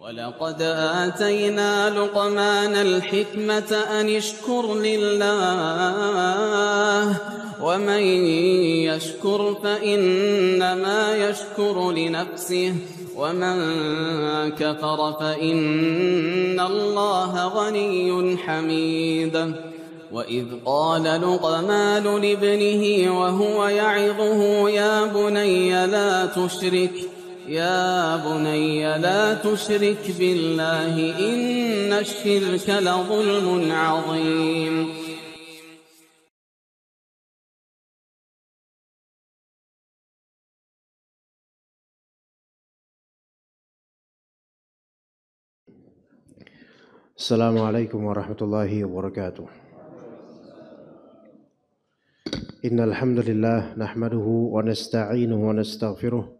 ولقد آتينا لقمان الحكمة أن اشكر لله ومن يشكر فإنما يشكر لنفسه ومن كفر فإن الله غني حميد وإذ قال لقمان لابنه وهو يعظه يا بني لا تشرك يا بني لا تشرك بالله إن الشرك لظلم عظيم السلام عليكم ورحمة الله وبركاته إن الحمد لله نحمده ونستعينه ونستغفره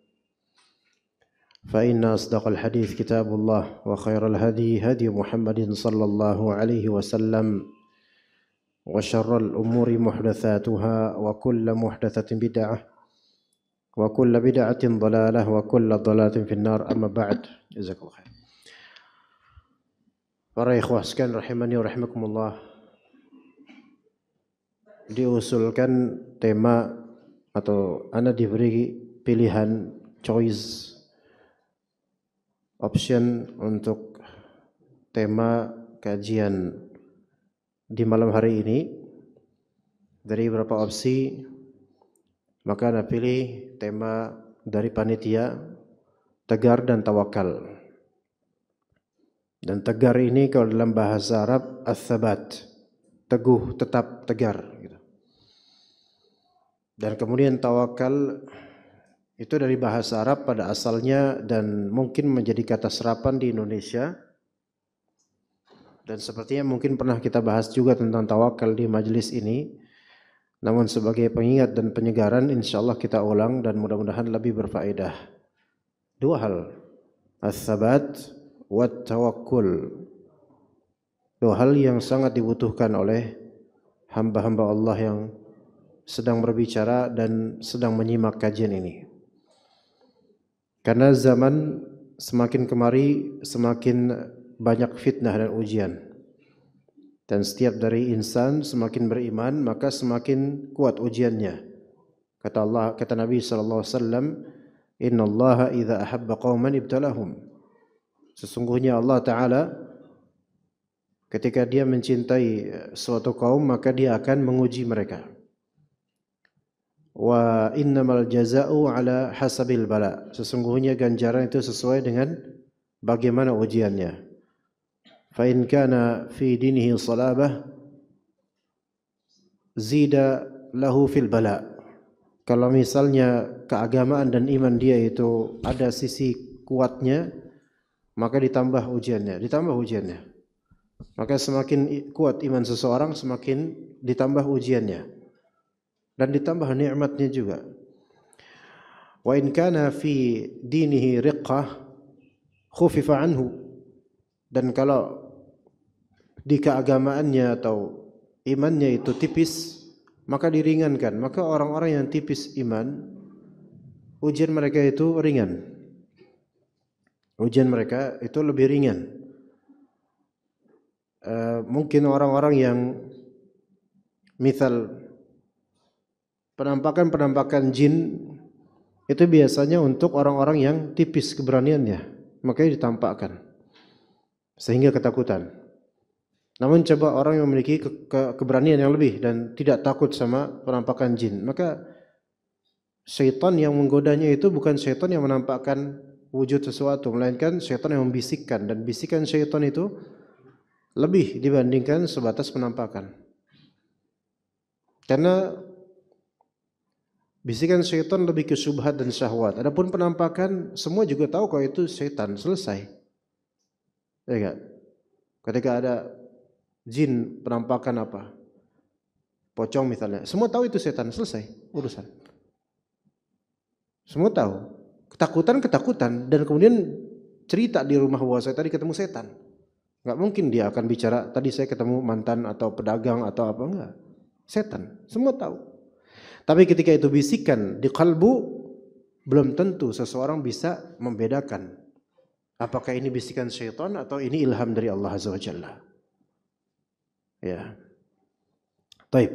فإن أصدق الحديث كتاب الله وخير الهدي هدي محمد صلى الله عليه وسلم وشر الأمور محدثاتها وكل محدثة بدعة وكل بدعة ضلالة وكل ضلالة في النار أما بعد جزاكم الله خير Para ikhwah sekalian rahimani wa rahimakumullah Diusulkan tema atau Anda diberi pilihan choice option untuk tema kajian di malam hari ini dari beberapa opsi maka Anda pilih tema dari panitia tegar dan tawakal dan tegar ini kalau dalam bahasa Arab as-sabat teguh tetap tegar gitu. dan kemudian tawakal itu dari bahasa Arab pada asalnya dan mungkin menjadi kata serapan di Indonesia. Dan sepertinya mungkin pernah kita bahas juga tentang tawakal di majelis ini. Namun sebagai pengingat dan penyegaran insya Allah kita ulang dan mudah-mudahan lebih berfaedah. Dua hal. As-sabat wa tawakul. Dua hal yang sangat dibutuhkan oleh hamba-hamba Allah yang sedang berbicara dan sedang menyimak kajian ini. Karena zaman semakin kemari semakin banyak fitnah dan ujian. Dan setiap dari insan semakin beriman maka semakin kuat ujiannya. Kata Allah kata Nabi sallallahu alaihi wasallam, "Inna Allah idza ahabba qauman ibtalahum." Sesungguhnya Allah taala ketika dia mencintai suatu kaum maka dia akan menguji mereka wa innamal jaza'u ala hasabil bala. Sesungguhnya ganjaran itu sesuai dengan bagaimana ujiannya. Fa in kana fi dinihi salabah zida lahu fil bala. Kalau misalnya keagamaan dan iman dia itu ada sisi kuatnya, maka ditambah ujiannya, ditambah ujiannya. Maka semakin kuat iman seseorang, semakin ditambah ujiannya dan ditambah nikmatnya juga. Wa in kana fi dinihi riqqah khufifa anhu dan kalau di keagamaannya atau imannya itu tipis maka diringankan maka orang-orang yang tipis iman ujian mereka itu ringan ujian mereka itu lebih ringan e, mungkin orang-orang yang misal penampakan-penampakan jin itu biasanya untuk orang-orang yang tipis keberaniannya, makanya ditampakkan sehingga ketakutan. Namun coba orang yang memiliki ke ke keberanian yang lebih dan tidak takut sama penampakan jin, maka setan yang menggodanya itu bukan setan yang menampakkan wujud sesuatu, melainkan setan yang membisikkan dan bisikan setan itu lebih dibandingkan sebatas penampakan. Karena Bisikan setan lebih ke subhat dan syahwat. Adapun penampakan semua juga tahu kalau itu setan selesai. Ya enggak? Ketika ada jin penampakan apa? Pocong misalnya. Semua tahu itu setan selesai urusan. Semua tahu. Ketakutan ketakutan dan kemudian cerita di rumah bahwa saya tadi ketemu setan. Enggak mungkin dia akan bicara tadi saya ketemu mantan atau pedagang atau apa enggak. Setan. Semua tahu. Tapi ketika itu bisikan di kalbu, belum tentu seseorang bisa membedakan apakah ini bisikan syaitan atau ini ilham dari Allah Azza wa Ya. Taib.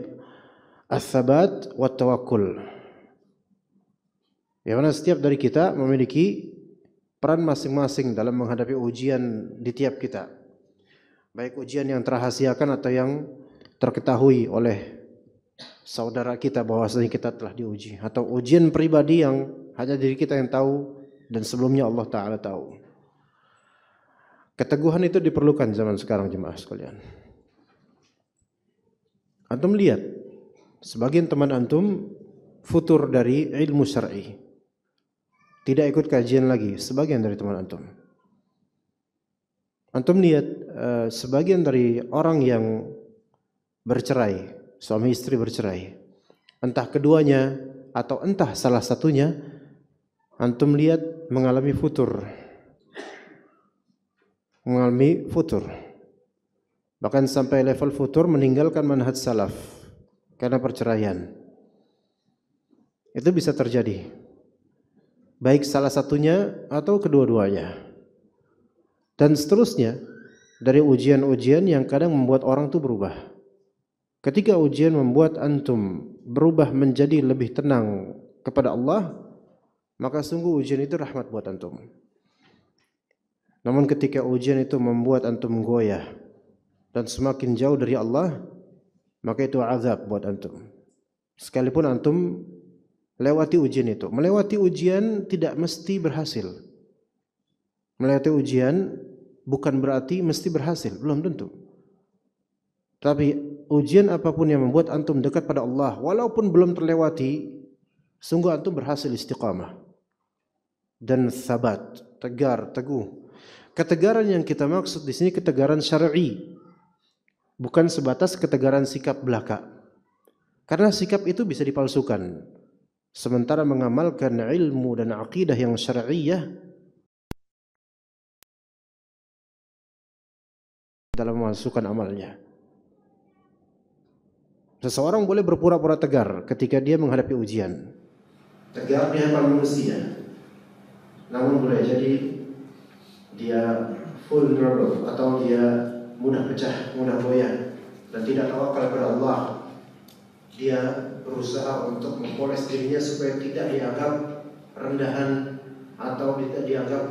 As-sabat wa tawakkul. Ya, mana setiap dari kita memiliki peran masing-masing dalam menghadapi ujian di tiap kita. Baik ujian yang terahasiakan atau yang terketahui oleh saudara kita bahwasanya kita telah diuji atau ujian pribadi yang hanya diri kita yang tahu dan sebelumnya Allah taala tahu. Keteguhan itu diperlukan zaman sekarang jemaah sekalian. Antum lihat sebagian teman antum futur dari ilmu syar'i. Tidak ikut kajian lagi sebagian dari teman antum. Antum lihat eh, sebagian dari orang yang bercerai suami istri bercerai. Entah keduanya atau entah salah satunya antum lihat mengalami futur. Mengalami futur. Bahkan sampai level futur meninggalkan manhaj salaf karena perceraian. Itu bisa terjadi. Baik salah satunya atau kedua-duanya. Dan seterusnya dari ujian-ujian yang kadang membuat orang itu berubah. Ketika ujian membuat antum berubah menjadi lebih tenang kepada Allah, maka sungguh ujian itu rahmat buat antum. Namun ketika ujian itu membuat antum goyah dan semakin jauh dari Allah, maka itu azab buat antum. Sekalipun antum lewati ujian itu. Melewati ujian tidak mesti berhasil. Melewati ujian bukan berarti mesti berhasil, belum tentu. Tapi ujian apapun yang membuat antum dekat pada Allah walaupun belum terlewati sungguh antum berhasil istiqamah dan sabat tegar teguh ketegaran yang kita maksud di sini ketegaran syar'i bukan sebatas ketegaran sikap belaka karena sikap itu bisa dipalsukan sementara mengamalkan ilmu dan aqidah yang syar'iyah dalam memasukkan amalnya. Seseorang boleh berpura-pura tegar ketika dia menghadapi ujian. Tegar di hadapan manusia. Namun boleh jadi dia full vulnerable atau dia mudah pecah, mudah goyah dan tidak tawakal kepada Allah. Dia berusaha untuk mempoles dirinya supaya tidak dianggap rendahan atau tidak dianggap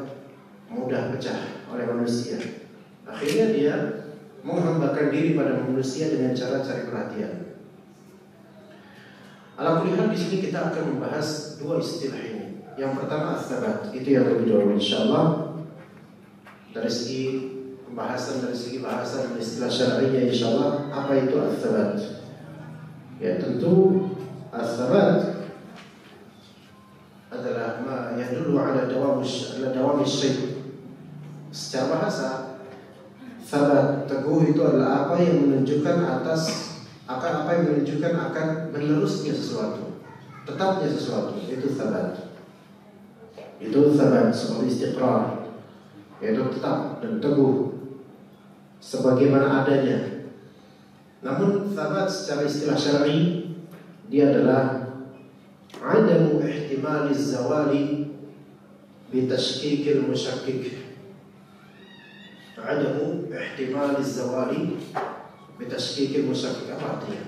mudah pecah oleh manusia. Akhirnya dia menghambakan diri pada manusia dengan cara cari perhatian. Alhamdulillah di sini kita akan membahas dua istilah ini. Yang pertama asabat, itu yang lebih dahulu insyaallah dari segi pembahasan dari segi bahasa dan istilah syar'iyah insyaallah apa itu asabat. Ya tentu asabat adalah ma dulu ada dawam ada dawam syai. Secara bahasa sabat teguh itu adalah apa yang menunjukkan atas akan apa yang menunjukkan akan menerusnya sesuatu tetapnya sesuatu itu sabat itu sabat seperti istiqrar yaitu tetap dan teguh sebagaimana adanya namun sabat secara istilah syar'i dia adalah adamu ihtimali zawali bitashkikil musyakkik adamu ihtimali zawali bitaskikil musafik apa artinya?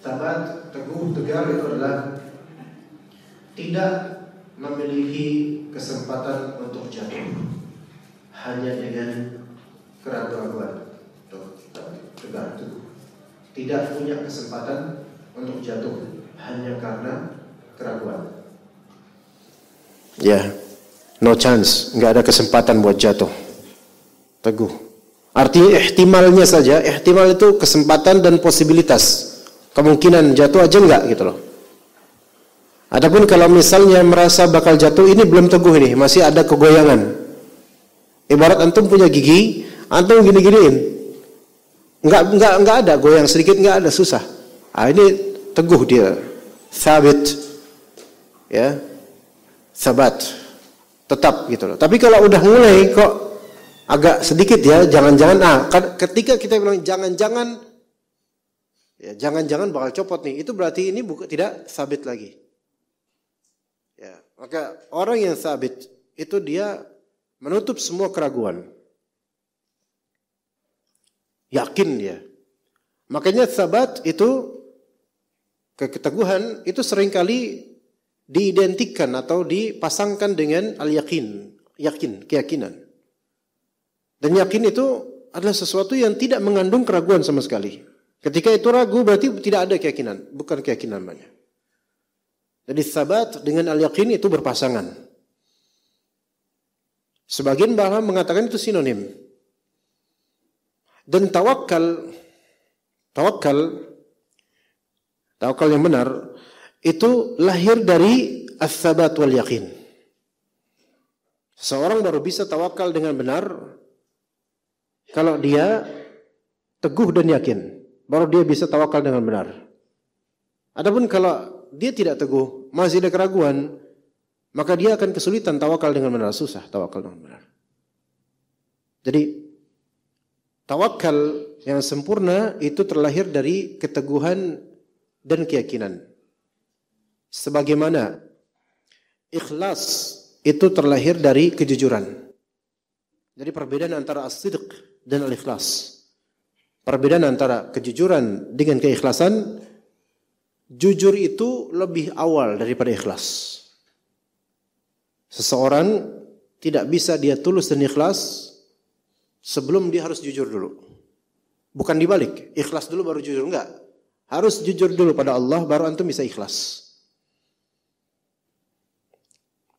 Tabat teguh tegar itu adalah tidak memiliki kesempatan untuk jatuh hanya dengan keraguan-keraguan tegar teguh tidak punya kesempatan untuk jatuh hanya karena keraguan ya yeah. no chance nggak ada kesempatan buat jatuh teguh Artinya ihtimalnya saja, ihtimal itu kesempatan dan posibilitas. Kemungkinan jatuh aja enggak gitu loh. Adapun kalau misalnya merasa bakal jatuh ini belum teguh nih, masih ada kegoyangan. Ibarat antum punya gigi, antum gini-giniin. Enggak enggak enggak ada goyang sedikit enggak ada susah. Ah ini teguh dia. Sabit. Ya. Sabat. Tetap gitu loh. Tapi kalau udah mulai kok agak sedikit ya, jangan-jangan ah ketika kita bilang jangan-jangan ya jangan-jangan bakal copot nih, itu berarti ini buka, tidak sabit lagi. Ya, maka orang yang sabit itu dia menutup semua keraguan. Yakin dia. Makanya sabat itu keteguhan itu seringkali diidentikan atau dipasangkan dengan al-yakin, yakin, keyakinan. Dan yakin itu adalah sesuatu yang tidak mengandung keraguan sama sekali. Ketika itu ragu berarti tidak ada keyakinan, bukan keyakinan namanya. Jadi sabat dengan al-yakin itu berpasangan. Sebagian bahwa mengatakan itu sinonim. Dan tawakal, tawakal, tawakal yang benar, itu lahir dari as-sabat wal yakin. Seorang baru bisa tawakal dengan benar kalau dia teguh dan yakin, baru dia bisa tawakal dengan benar. Adapun kalau dia tidak teguh, masih ada keraguan, maka dia akan kesulitan tawakal dengan benar, susah tawakal dengan benar. Jadi tawakal yang sempurna itu terlahir dari keteguhan dan keyakinan. Sebagaimana ikhlas itu terlahir dari kejujuran. Jadi perbedaan antara as-sidq dan al-ikhlas. Perbedaan antara kejujuran dengan keikhlasan, jujur itu lebih awal daripada ikhlas. Seseorang tidak bisa dia tulus dan ikhlas sebelum dia harus jujur dulu. Bukan dibalik, ikhlas dulu baru jujur enggak. Harus jujur dulu pada Allah baru antum bisa ikhlas.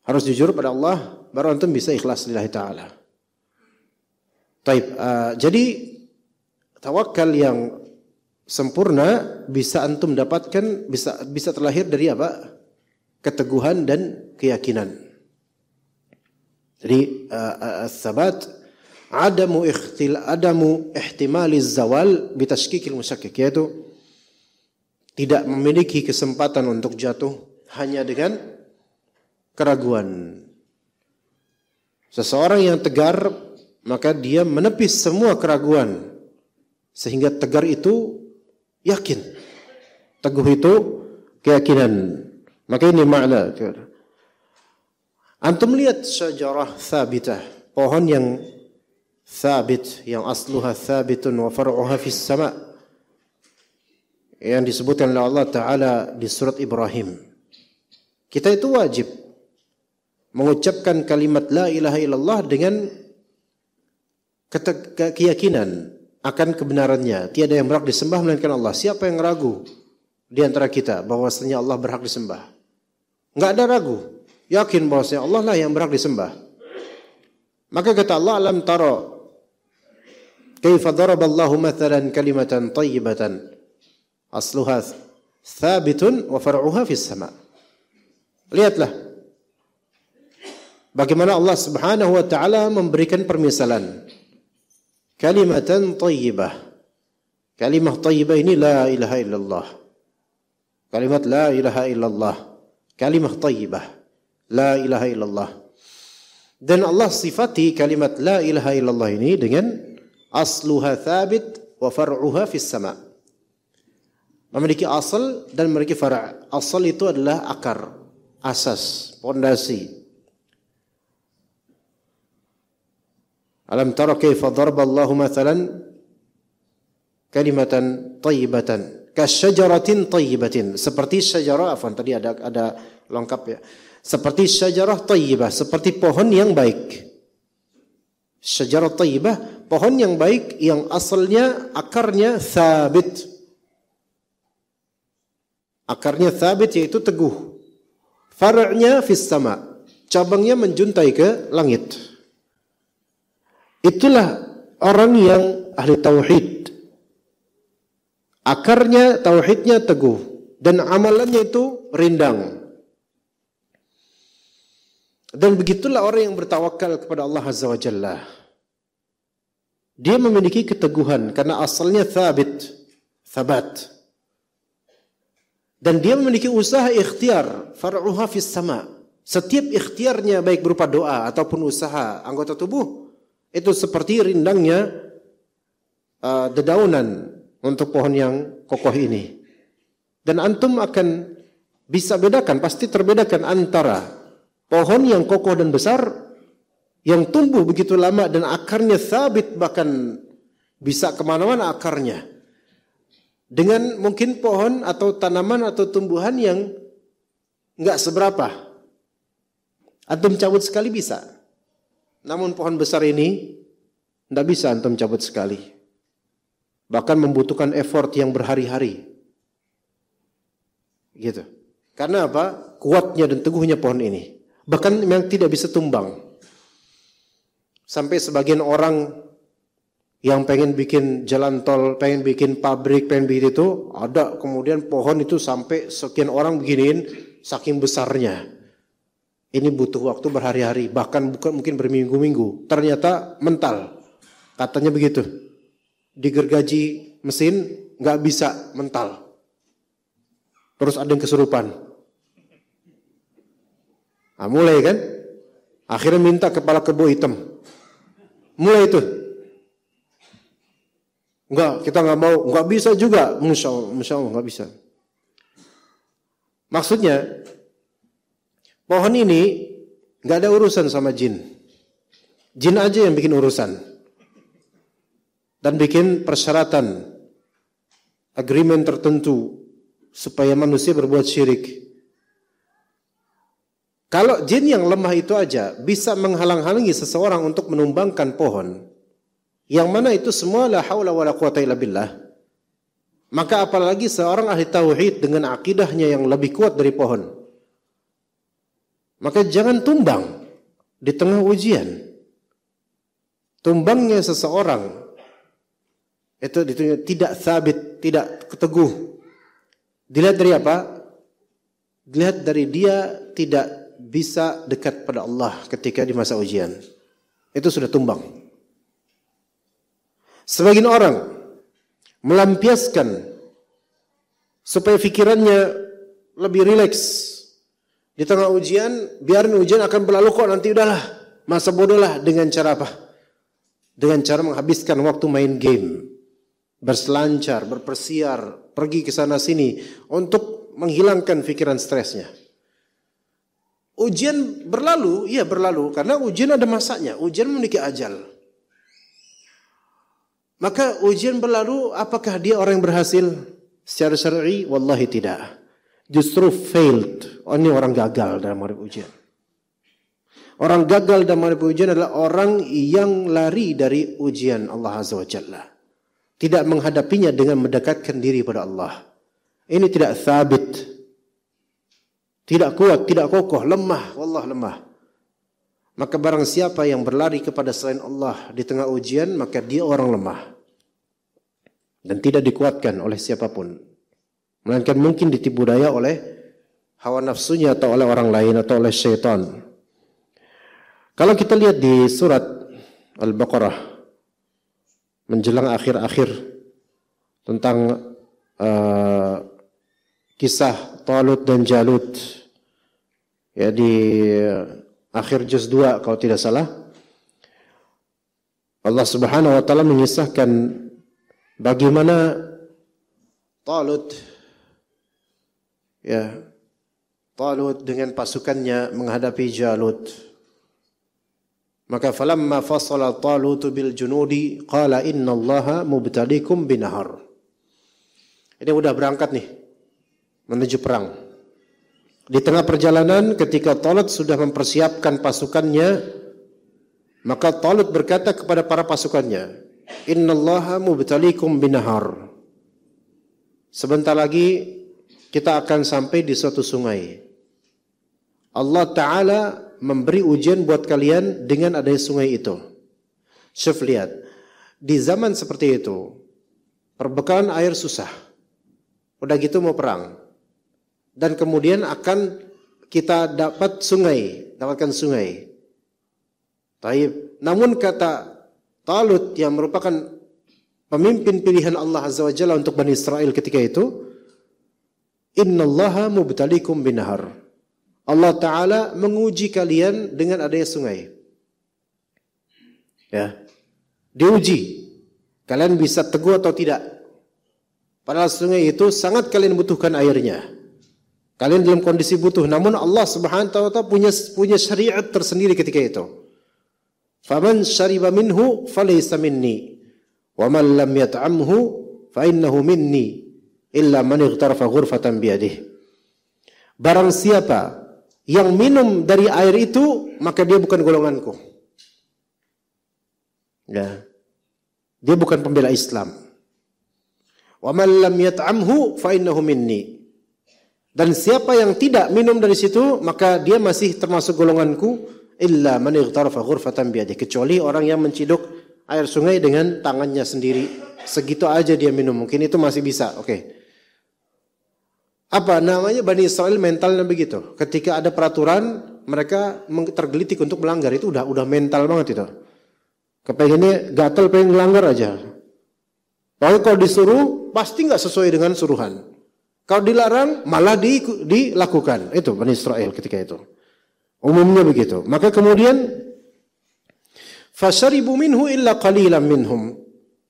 Harus jujur pada Allah baru antum bisa ikhlas lillahi taala. Taib. Uh, jadi tawakal yang sempurna bisa antum dapatkan bisa bisa terlahir dari apa? keteguhan dan keyakinan. Jadi uh, sabat adamu ikhtil adamu ihtimali zawal bitashkikil musyakkik yaitu tidak memiliki kesempatan untuk jatuh hanya dengan keraguan. Seseorang yang tegar maka dia menepis semua keraguan sehingga tegar itu yakin teguh itu keyakinan maka ini makna antum lihat sejarah thabitah pohon yang thabit yang asluha thabitun wa far'uha fis sama yang disebutkan oleh Allah taala di surat Ibrahim kita itu wajib mengucapkan kalimat la ilaha illallah dengan keyakinan akan kebenarannya. Tiada yang berhak disembah melainkan Allah. Siapa yang ragu di antara kita bahwasanya Allah berhak disembah? Enggak ada ragu. Yakin bahwasanya Allah lah yang berhak disembah. Maka kata Allah alam taro, kaifa daraballahu mathalan kalimatan tayyibatan asluha thabitun wa far'uha fis sama. Lihatlah bagaimana Allah Subhanahu wa taala memberikan permisalan كلمة طيبة كلمة طيبين لا إله إلا الله كلمة لا إله إلا الله كلمة طيبة لا إله إلا Allah dan Allah sifati kalimat la ilaha illallah ini dengan asluha thabit wa far'uha fis sama memiliki asal dan memiliki far' asal itu adalah akar asas pondasi Alam tara kaifa Allah mathalan kalimatan tayyibatan kasyajaratin tayyibatin seperti syajarah afwan tadi ada ada lengkap ya seperti syajarah tayyibah seperti pohon yang baik syajarah tayyibah pohon yang baik yang asalnya akarnya sabit akarnya sabit yaitu teguh far'nya fis sama cabangnya menjuntai ke langit Itulah orang yang ahli tauhid. Akarnya tauhidnya teguh dan amalannya itu rindang. Dan begitulah orang yang bertawakal kepada Allah Azza wa Jalla. Dia memiliki keteguhan karena asalnya thabit, thabat. Dan dia memiliki usaha ikhtiar, far'uha fis sama. Setiap ikhtiarnya baik berupa doa ataupun usaha anggota tubuh itu seperti rindangnya uh, dedaunan untuk pohon yang kokoh ini. Dan antum akan bisa bedakan, pasti terbedakan antara pohon yang kokoh dan besar yang tumbuh begitu lama dan akarnya sabit bahkan bisa kemana-mana akarnya. Dengan mungkin pohon atau tanaman atau tumbuhan yang nggak seberapa. Antum cabut sekali bisa. Namun pohon besar ini tidak bisa antum cabut sekali. Bahkan membutuhkan effort yang berhari-hari. Gitu. Karena apa? Kuatnya dan teguhnya pohon ini. Bahkan memang tidak bisa tumbang. Sampai sebagian orang yang pengen bikin jalan tol, pengen bikin pabrik, pengen bikin itu, ada kemudian pohon itu sampai sekian orang beginiin saking besarnya. Ini butuh waktu berhari-hari, bahkan bukan mungkin berminggu-minggu. Ternyata mental, katanya begitu. Digergaji mesin, nggak bisa mental. Terus ada yang kesurupan. Nah, mulai kan? Akhirnya minta kepala kebo hitam. Mulai itu. Enggak, kita nggak mau, nggak bisa juga. Masya Allah, Masya nggak bisa. Maksudnya Pohon ini nggak ada urusan sama jin. Jin aja yang bikin urusan. Dan bikin persyaratan. Agreement tertentu. Supaya manusia berbuat syirik. Kalau jin yang lemah itu aja bisa menghalang-halangi seseorang untuk menumbangkan pohon. Yang mana itu semua la haula wa la quwata illa billah. Maka apalagi seorang ahli tauhid dengan akidahnya yang lebih kuat dari pohon. Maka jangan tumbang di tengah ujian. Tumbangnya seseorang itu ditunjuk tidak sabit, tidak keteguh. Dilihat dari apa? Dilihat dari dia tidak bisa dekat pada Allah ketika di masa ujian. Itu sudah tumbang. Sebagian orang melampiaskan supaya pikirannya lebih rileks di tengah ujian, biarin ujian akan berlalu kok nanti udahlah. Masa bodoh lah dengan cara apa? Dengan cara menghabiskan waktu main game. Berselancar, berpersiar, pergi ke sana sini untuk menghilangkan pikiran stresnya. Ujian berlalu, iya berlalu karena ujian ada masanya, ujian memiliki ajal. Maka ujian berlalu apakah dia orang yang berhasil secara syar'i? Wallahi tidak justru failed. Oh, ini orang gagal dalam menghadapi ujian. Orang gagal dalam menghadapi ujian adalah orang yang lari dari ujian Allah Azza wa Jalla. Tidak menghadapinya dengan mendekatkan diri pada Allah. Ini tidak sabit. Tidak kuat, tidak kokoh, lemah. Allah lemah. Maka barang siapa yang berlari kepada selain Allah di tengah ujian, maka dia orang lemah. Dan tidak dikuatkan oleh siapapun. Melainkan mungkin ditipu daya oleh hawa nafsunya atau oleh orang lain atau oleh syaitan. Kalau kita lihat di surat Al-Baqarah menjelang akhir-akhir tentang uh, kisah Talut dan Jalut ya di akhir juz 2 kalau tidak salah Allah Subhanahu wa taala mengisahkan bagaimana Talut ya Talut dengan pasukannya menghadapi Jalut. Maka falamma fasala Talut bil junudi qala innallaha mubtalikum binahar. Ini udah berangkat nih menuju perang. Di tengah perjalanan ketika Talut sudah mempersiapkan pasukannya maka Talut berkata kepada para pasukannya, "Innallaha mubtalikum binahar." Sebentar lagi kita akan sampai di suatu sungai. Allah Ta'ala memberi ujian buat kalian dengan adanya sungai itu. Syuf lihat, di zaman seperti itu, perbekalan air susah. Udah gitu mau perang. Dan kemudian akan kita dapat sungai, dapatkan sungai. Taib. Namun kata Talut yang merupakan pemimpin pilihan Allah Azza wa Jalla untuk Bani Israel ketika itu, Innallaha mubtalikum binahar. Allah Ta'ala menguji kalian dengan adanya sungai. Ya. Diuji. Kalian bisa teguh atau tidak. Padahal sungai itu sangat kalian butuhkan airnya. Kalian dalam kondisi butuh. Namun Allah Subhanahu wa taala punya punya syariat tersendiri ketika itu. Faman syariba minhu falaysa minni. Waman lam yat'amhu fa'innahu minni illa man ightarfa ghurfatan biyadih. Barang siapa yang minum dari air itu, maka dia bukan golonganku. Ya. Dia bukan pembela Islam. Wa man lam yat'amhu fa innahu minni. Dan siapa yang tidak minum dari situ, maka dia masih termasuk golonganku illa man ightarfa ghurfatan biyadih. Kecuali orang yang menciduk air sungai dengan tangannya sendiri. Segitu aja dia minum. Mungkin itu masih bisa. Oke. Okay apa namanya Bani Israel mentalnya begitu. Ketika ada peraturan mereka tergelitik untuk melanggar itu udah udah mental banget itu. Kepengennya gatel pengen melanggar aja. Pokoknya kalau disuruh pasti nggak sesuai dengan suruhan. Kalau dilarang malah di, dilakukan. Itu Bani Israel ketika itu. Umumnya begitu. Maka kemudian fasaribu minhu illa qalilan minhum.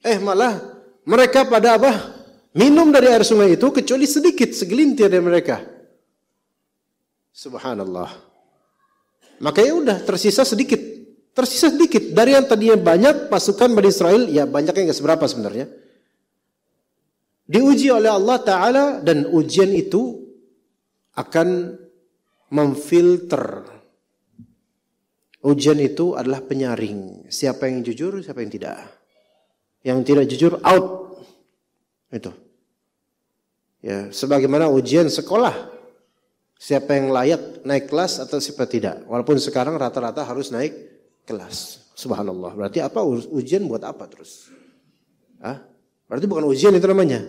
Eh malah mereka pada apa? minum dari air sungai itu kecuali sedikit segelintir dari mereka. Subhanallah. Makanya udah tersisa sedikit. Tersisa sedikit dari yang tadinya banyak pasukan Bani Israel, ya banyaknya nggak seberapa sebenarnya. Diuji oleh Allah Taala dan ujian itu akan memfilter. Ujian itu adalah penyaring. Siapa yang jujur, siapa yang tidak. Yang tidak jujur out. Itu. Ya, sebagaimana ujian sekolah. Siapa yang layak naik kelas atau siapa tidak. Walaupun sekarang rata-rata harus naik kelas. Subhanallah. Berarti apa ujian buat apa terus? Hah? Berarti bukan ujian itu namanya.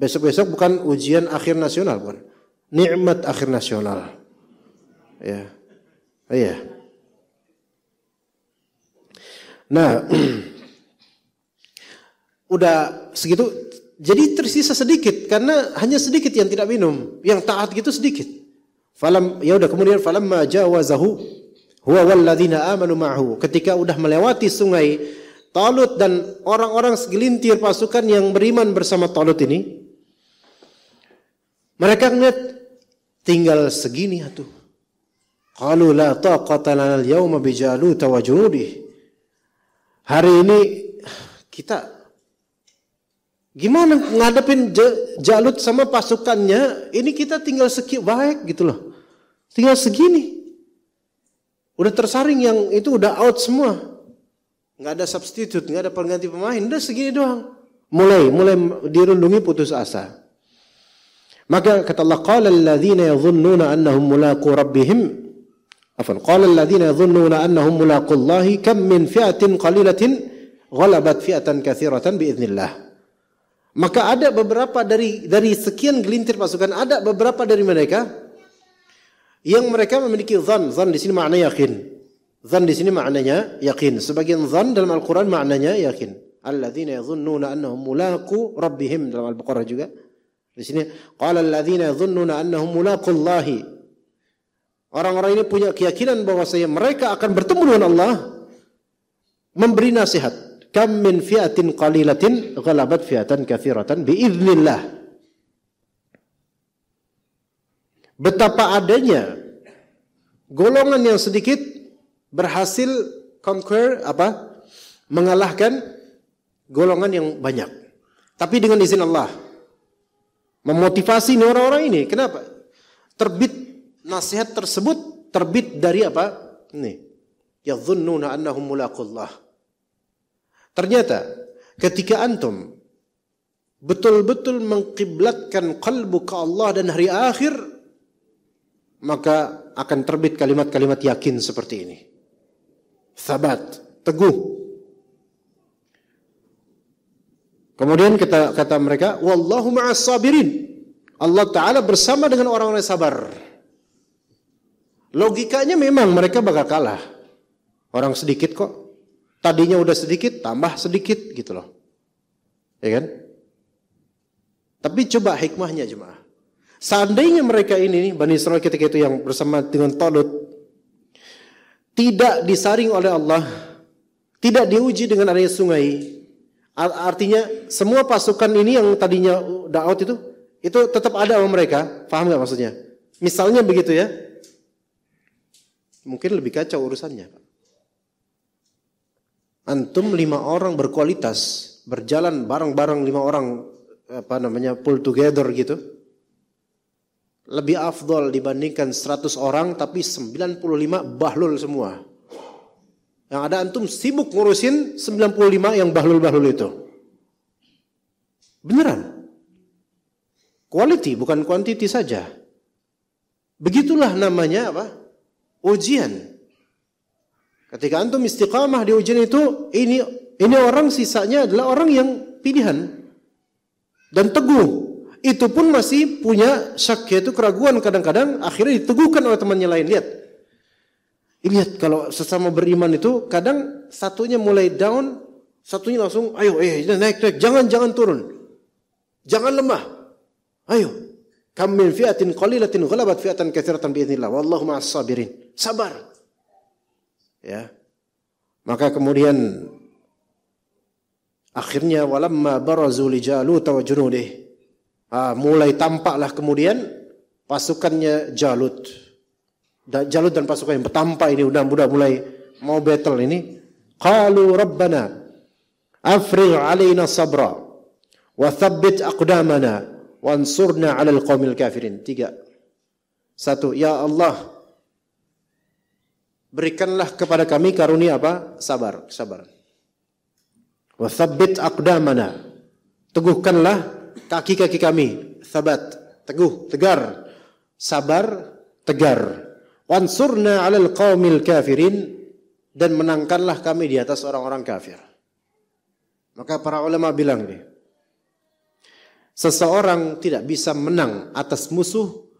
Besok-besok bukan ujian akhir nasional bukan. Nikmat akhir nasional. Ya. Oh, iya. Nah, udah segitu jadi tersisa sedikit karena hanya sedikit yang tidak minum, yang taat gitu sedikit. Falam ya udah kemudian falam majawazahu huwa walladzina amanu ma'hu. Ketika udah melewati sungai Talut dan orang-orang segelintir pasukan yang beriman bersama Talut ini mereka ngeliat tinggal segini atuh. Qalu la taqata lana al-yawma Hari ini kita Gimana ngadepin Jalut sama pasukannya? Ini kita tinggal segi baik gitu loh. Tinggal segini. Udah tersaring yang itu udah out semua. Nggak ada substitute, nggak ada pengganti pemain. Udah segini doang. Mulai, mulai dirundungi putus asa. Maka kata Allah, قال الذين يظنون أنهم ملاقو ربهم Afan, Qala الذين يظنون أنهم ملاقو الله كم من فئة قليلة غلبت fiatan kathiratan بإذن الله maka ada beberapa dari dari sekian gelintir pasukan ada beberapa dari mereka yang mereka memiliki zan. Zan di sini maknanya yakin. Zan di sini maknanya yakin. Sebagian zan dalam Al-Qur'an maknanya yakin. Alladzina yadhunnuna annahum mulaqu rabbihim dalam Al-Baqarah juga. Di sini qala alladzina yadhunnuna annahum Allah Orang-orang ini punya keyakinan saya mereka akan bertemu dengan Allah memberi nasihat Kam min fi'atin qalilatin ghalabat fi'atan kathiratan biiznillah. Betapa adanya golongan yang sedikit berhasil conquer apa? mengalahkan golongan yang banyak. Tapi dengan izin Allah memotivasi orang-orang ini. Kenapa? Terbit nasihat tersebut terbit dari apa? Nih. Yadhunnuna annahum mulaqullah. Ternyata ketika antum betul-betul mengkiblatkan kalbu ke Allah dan hari akhir maka akan terbit kalimat-kalimat yakin seperti ini. Sabat, teguh. Kemudian kita kata mereka, wallahu sabirin. Allah taala bersama dengan orang-orang sabar. Logikanya memang mereka bakal kalah. Orang sedikit kok. Tadinya udah sedikit, tambah sedikit gitu loh. Ya kan? Tapi coba hikmahnya jemaah. Seandainya mereka ini, Bani Israel ketika itu yang bersama dengan Todut, tidak disaring oleh Allah, tidak diuji dengan adanya sungai, artinya semua pasukan ini yang tadinya Daud itu, itu tetap ada sama mereka. Paham nggak maksudnya? Misalnya begitu ya, mungkin lebih kacau urusannya antum lima orang berkualitas berjalan bareng-bareng lima orang apa namanya pull together gitu lebih afdol dibandingkan seratus orang tapi sembilan puluh lima bahlul semua yang ada antum sibuk ngurusin sembilan puluh lima yang bahlul-bahlul itu beneran quality bukan quantity saja begitulah namanya apa ujian Ketika antum istiqamah di ujian itu, ini ini orang sisanya adalah orang yang pilihan dan teguh. Itu pun masih punya syak yaitu keraguan kadang-kadang akhirnya diteguhkan oleh temannya lain. Lihat. Lihat kalau sesama beriman itu kadang satunya mulai down, satunya langsung ayo eh, eh naik naik jangan jangan turun. Jangan lemah. Ayo. Kam min fi'atin qalilatin ghalabat fi'atan katsiratan bi'idznillah. Wallahu ma'as sabirin. Sabar. Ya. Maka kemudian akhirnya walamma barazu li Jalut wa junudih. Ah, mulai tampaklah kemudian pasukannya Jalut. Jalut dan pasukan yang bertampak ini sudah sudah mulai mau battle ini. Qalu rabbana afrigh alaina sabra wa thabbit aqdamana wa wansurna 'alal qaumil kafirin. Tiga. Satu, ya Allah, berikanlah kepada kami karunia apa? Sabar, sabar. Wasabit akdamana Teguhkanlah kaki-kaki kami. Sabat, teguh, tegar. Sabar, tegar. Wansurna 'alal qaumil kafirin dan menangkanlah kami di atas orang-orang kafir. Maka para ulama bilang nih, seseorang tidak bisa menang atas musuh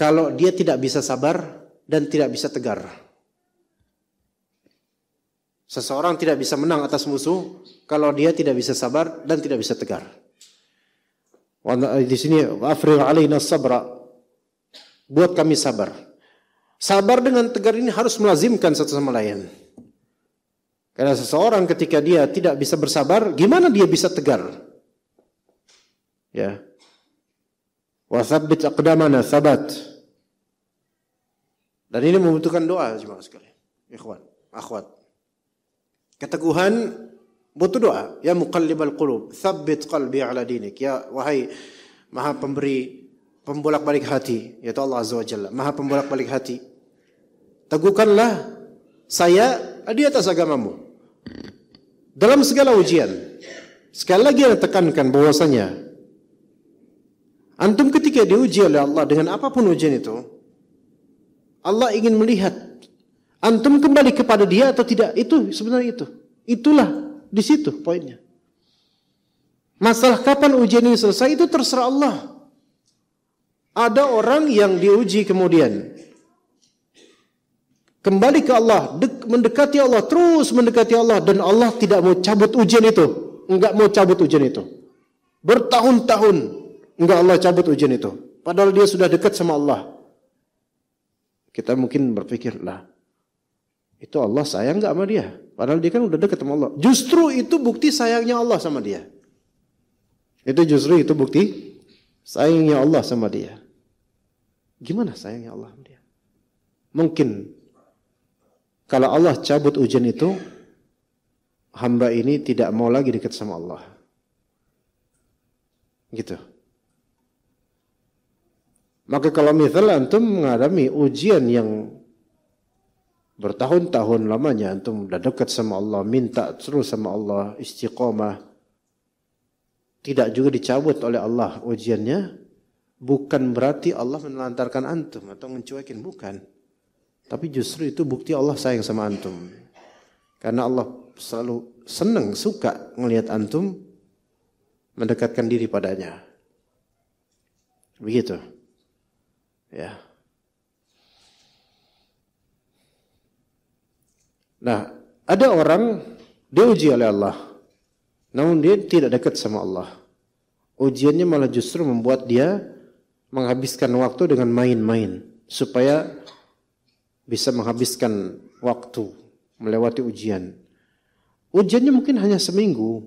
kalau dia tidak bisa sabar dan tidak bisa tegar. Seseorang tidak bisa menang atas musuh kalau dia tidak bisa sabar dan tidak bisa tegar. Di sini afriq alaina sabra. Buat kami sabar. Sabar dengan tegar ini harus melazimkan satu sama lain. Karena seseorang ketika dia tidak bisa bersabar, gimana dia bisa tegar? Ya. Wa akdamana, aqdamana sabat. Dan ini membutuhkan doa jemaah sekalian. Ikhwan, akhwat. Keteguhan butuh doa. Ya muqallibal qulub, thabbit qalbi ala dinik. Ya wahai maha pemberi pembolak-balik hati, yaitu Allah Azza wa Jalla. Maha pembolak-balik hati. Teguhkanlah saya di atas agamamu. Dalam segala ujian. Sekali lagi saya tekankan bahwasanya antum ketika diuji oleh Allah dengan apapun ujian itu, Allah ingin melihat antum kembali kepada dia atau tidak itu sebenarnya itu itulah di situ poinnya masalah kapan ujian ini selesai itu terserah Allah ada orang yang diuji kemudian kembali ke Allah mendekati Allah terus mendekati Allah dan Allah tidak mau cabut ujian itu enggak mau cabut ujian itu bertahun-tahun enggak Allah cabut ujian itu padahal dia sudah dekat sama Allah kita mungkin berpikir itu Allah sayang gak sama dia? Padahal dia kan udah deket sama Allah. Justru itu bukti sayangnya Allah sama dia. Itu justru itu bukti sayangnya Allah sama dia. Gimana sayangnya Allah sama dia? Mungkin kalau Allah cabut ujian itu, hamba ini tidak mau lagi dekat sama Allah. Gitu. Maka kalau misalnya antum mengalami ujian yang bertahun-tahun lamanya antum udah dekat sama Allah, minta terus sama Allah istiqomah. Tidak juga dicabut oleh Allah ujiannya, bukan berarti Allah menelantarkan antum atau mencuekin, bukan. Tapi justru itu bukti Allah sayang sama antum. Karena Allah selalu senang, suka melihat antum mendekatkan diri padanya. Begitu. Ya. Nah, ada orang dia diuji oleh Allah, namun dia tidak dekat sama Allah. Ujiannya malah justru membuat dia menghabiskan waktu dengan main-main supaya bisa menghabiskan waktu melewati ujian. Ujiannya mungkin hanya seminggu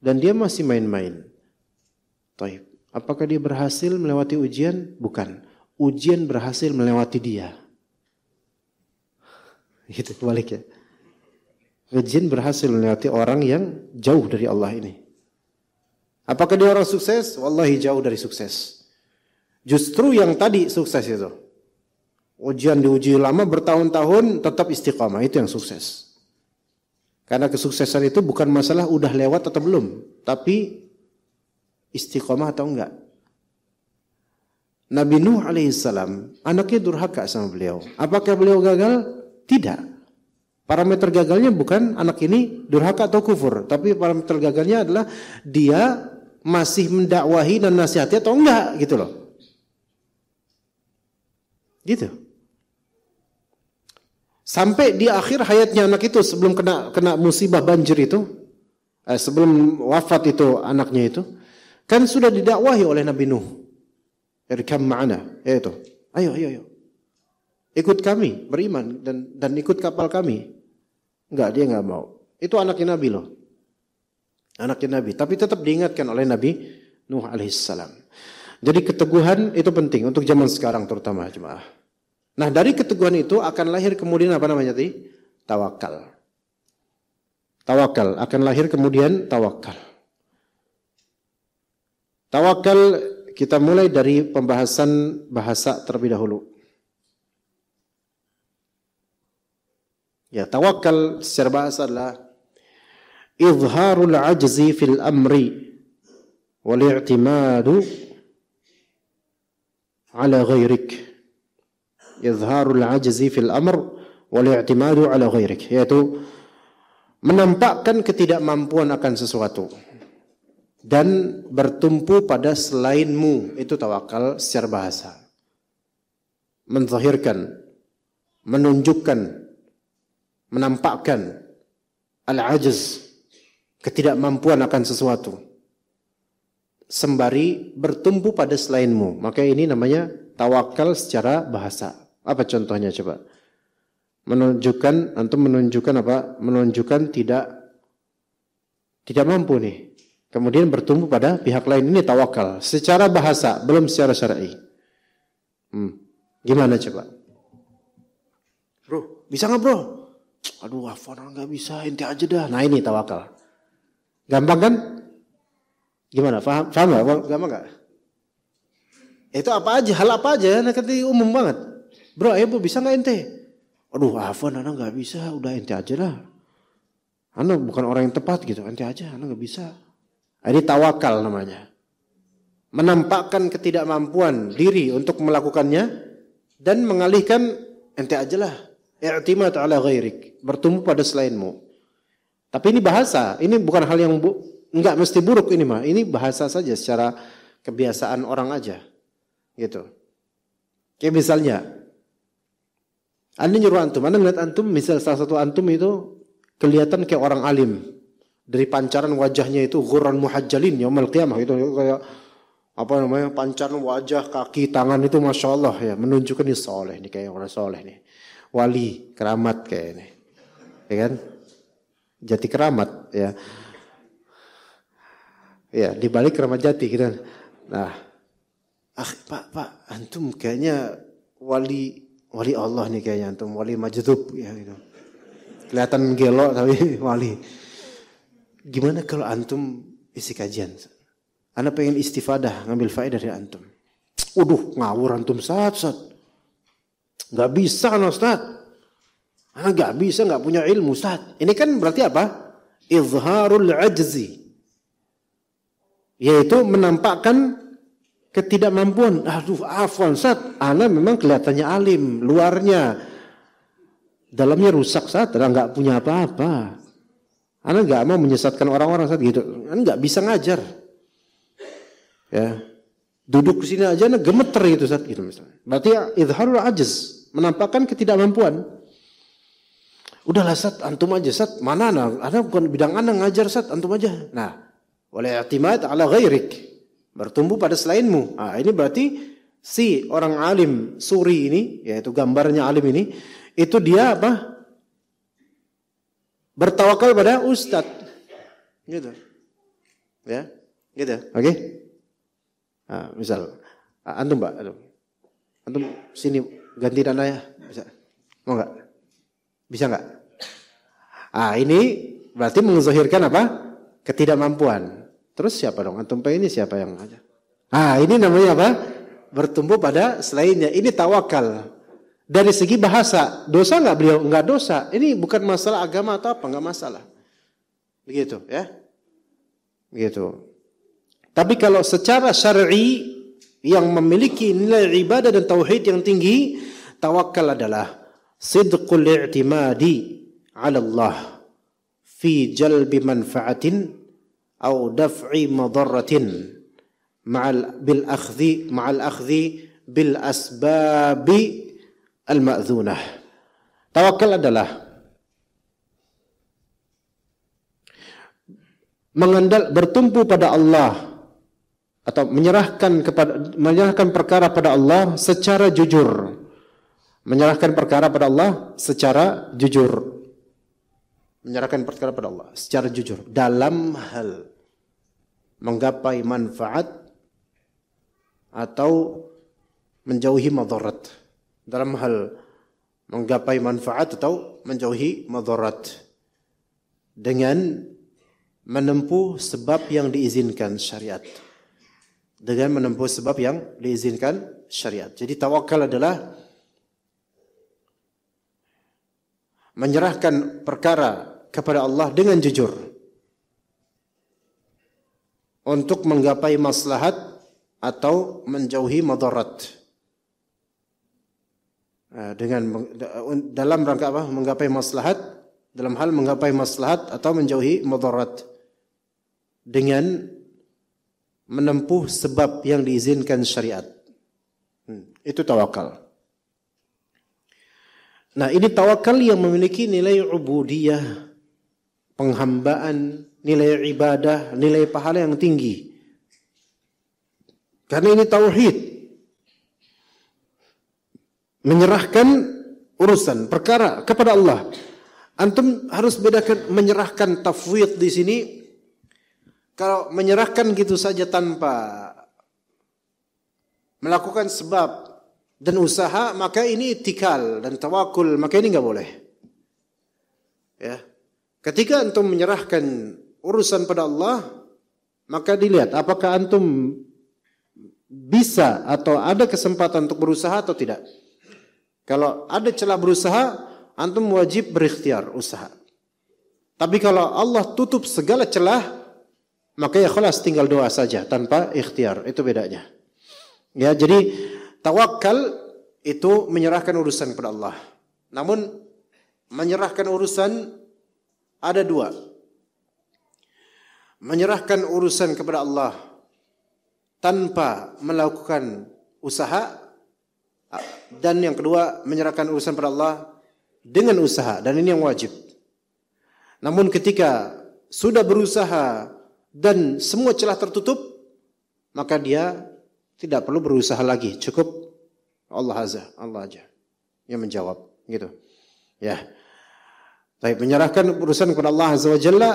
dan dia masih main-main. Taib. Apakah dia berhasil melewati ujian? Bukan. Ujian berhasil melewati dia. Gitu balik ya. Jin berhasil melewati orang yang jauh dari Allah ini. Apakah dia orang sukses? Wallahi jauh dari sukses. Justru yang tadi sukses itu. Ujian diuji lama bertahun-tahun tetap istiqomah Itu yang sukses. Karena kesuksesan itu bukan masalah udah lewat atau belum. Tapi istiqomah atau enggak. Nabi Nuh alaihissalam anaknya durhaka sama beliau. Apakah beliau gagal? Tidak. Parameter gagalnya bukan anak ini durhaka atau kufur, tapi parameter gagalnya adalah dia masih mendakwahi dan nasihati atau enggak gitu loh. Gitu. Sampai di akhir hayatnya anak itu sebelum kena kena musibah banjir itu, eh, sebelum wafat itu anaknya itu, kan sudah didakwahi oleh Nabi Nuh. Irkam ma'ana, Itu. Ayo, ayo, ayo ikut kami beriman dan dan ikut kapal kami. Enggak, dia nggak mau. Itu anaknya Nabi loh. Anaknya Nabi, tapi tetap diingatkan oleh Nabi Nuh alaihissalam. Jadi keteguhan itu penting untuk zaman sekarang terutama jemaah. Nah, dari keteguhan itu akan lahir kemudian apa namanya tadi? Tawakal. Tawakal akan lahir kemudian tawakal. Tawakal kita mulai dari pembahasan bahasa terlebih dahulu. Ya, tawakal secara bahasa adalah izharul ajzi fil amri wal i'timadu ala ghairik. Izharul ajzi fil amr wal i'timadu ala ghairik, yaitu menampakkan ketidakmampuan akan sesuatu dan bertumpu pada selainmu itu tawakal secara bahasa menzahirkan menunjukkan menampakkan al-ajiz, ketidakmampuan akan sesuatu. Sembari bertumpu pada selainmu. Maka ini namanya tawakal secara bahasa. Apa contohnya coba? Menunjukkan, atau menunjukkan apa? Menunjukkan tidak tidak mampu nih. Kemudian bertumpu pada pihak lain. Ini tawakal. Secara bahasa, belum secara syar'i. Hmm. Gimana coba? Bro, bisa nggak bro? Aduh, orang gak bisa, inti aja dah. Nah ini tawakal. Gampang kan? Gimana? Faham? Faham gak? Gampang gak? Itu apa aja, hal apa aja, nah nanti umum banget. Bro, ayo bro, bisa nggak ente? Aduh, hafalan anak nggak bisa, udah ente aja dah. Anak bukan orang yang tepat gitu, ente aja, anak nggak bisa. Nah, ini tawakal namanya. Menampakkan ketidakmampuan diri untuk melakukannya dan mengalihkan ente aja lah i'timad ala ghairik, bertumbuh pada selainmu. Tapi ini bahasa, ini bukan hal yang bu, enggak mesti buruk ini mah. Ini bahasa saja secara kebiasaan orang aja. Gitu. Kayak misalnya anda nyuruh antum, Anda ngeliat antum, misal salah satu antum itu kelihatan kayak orang alim. Dari pancaran wajahnya itu ghurran muhajjalin yaumil qiyamah itu kayak apa namanya pancaran wajah kaki tangan itu masya Allah ya menunjukkan ini soleh nih kayak orang soleh nih wali keramat kayak ini ya kan jati keramat ya ya dibalik keramat jati gitu. nah ah pak pak antum kayaknya wali wali Allah nih kayaknya antum wali majdub ya gitu kelihatan gelo tapi wali gimana kalau antum isi kajian anda pengen istifadah ngambil faedah dari antum Waduh ngawur antum saat-saat Nggak bisa kan Ustaz? Ah, gak bisa, nggak punya ilmu Ustaz. Ini kan berarti apa? Izharul ajzi. Yaitu menampakkan ketidakmampuan. Aduh, afwan Ustaz. anak memang kelihatannya alim, luarnya. Dalamnya rusak Ustaz, nggak punya apa-apa. anak nggak mau menyesatkan orang-orang saat gitu. Ana nggak bisa ngajar. Ya. Duduk di sini aja ana gemeter gitu saat gitu misalnya. Berarti ya, idharul ajz menampakkan ketidakmampuan. Udahlah Sat, antum aja Sat, mana anak? Anak bukan bidang anak ngajar Sat, antum aja. Nah, oleh atimat ala ghairik. Bertumbuh pada selainmu. Nah, ini berarti si orang alim suri ini, yaitu gambarnya alim ini, itu dia apa? Bertawakal pada ustad. Gitu. Ya, gitu. Oke? Okay? Nah, misal, ah, antum Pak, antum sini ganti dana ya bisa mau nggak bisa nggak ah ini berarti mengzohirkan apa ketidakmampuan terus siapa dong antum ini siapa yang aja ah ini namanya apa bertumbuh pada selainnya ini tawakal dari segi bahasa dosa nggak beliau nggak dosa ini bukan masalah agama atau apa nggak masalah begitu ya begitu tapi kalau secara syar'i yang memiliki nilai ibadah dan tauhid yang tinggi, Tawakal adalah sidqul i'timadi 'ala Allah fi jalbi manfaatin atau daf'i madarratin ma'al bil akhdhi ma'al akhdhi bil asbabi al ma'dzunah. Tawakal adalah mengandal bertumpu pada Allah atau menyerahkan kepada menyerahkan perkara pada Allah secara jujur menyerahkan perkara pada Allah secara jujur. Menyerahkan perkara pada Allah secara jujur dalam hal menggapai manfaat atau menjauhi madarat. Dalam hal menggapai manfaat atau menjauhi madarat dengan menempuh sebab yang diizinkan syariat. Dengan menempuh sebab yang diizinkan syariat. Jadi tawakal adalah menyerahkan perkara kepada Allah dengan jujur untuk menggapai maslahat atau menjauhi madarat eh, dengan dalam rangka apa menggapai maslahat dalam hal menggapai maslahat atau menjauhi madarat dengan menempuh sebab yang diizinkan syariat. Hmm, itu tawakal. Nah ini tawakal yang memiliki nilai ubudiyah, penghambaan, nilai ibadah, nilai pahala yang tinggi. Karena ini tauhid. Menyerahkan urusan perkara kepada Allah. Antum harus bedakan menyerahkan tafwid di sini kalau menyerahkan gitu saja tanpa melakukan sebab dan usaha maka ini tikal dan tawakul maka ini nggak boleh. Ya. Ketika antum menyerahkan urusan pada Allah maka dilihat apakah antum bisa atau ada kesempatan untuk berusaha atau tidak. Kalau ada celah berusaha, antum wajib berikhtiar usaha. Tapi kalau Allah tutup segala celah, maka ya kelas tinggal doa saja tanpa ikhtiar. Itu bedanya. Ya, jadi Tawakal itu menyerahkan urusan kepada Allah. Namun menyerahkan urusan ada dua. Menyerahkan urusan kepada Allah tanpa melakukan usaha dan yang kedua menyerahkan urusan kepada Allah dengan usaha dan ini yang wajib. Namun ketika sudah berusaha dan semua celah tertutup maka dia tidak perlu berusaha lagi, cukup Allah azza, Allah aja yang menjawab gitu. Ya. Tapi menyerahkan urusan kepada Allah azza wa jalla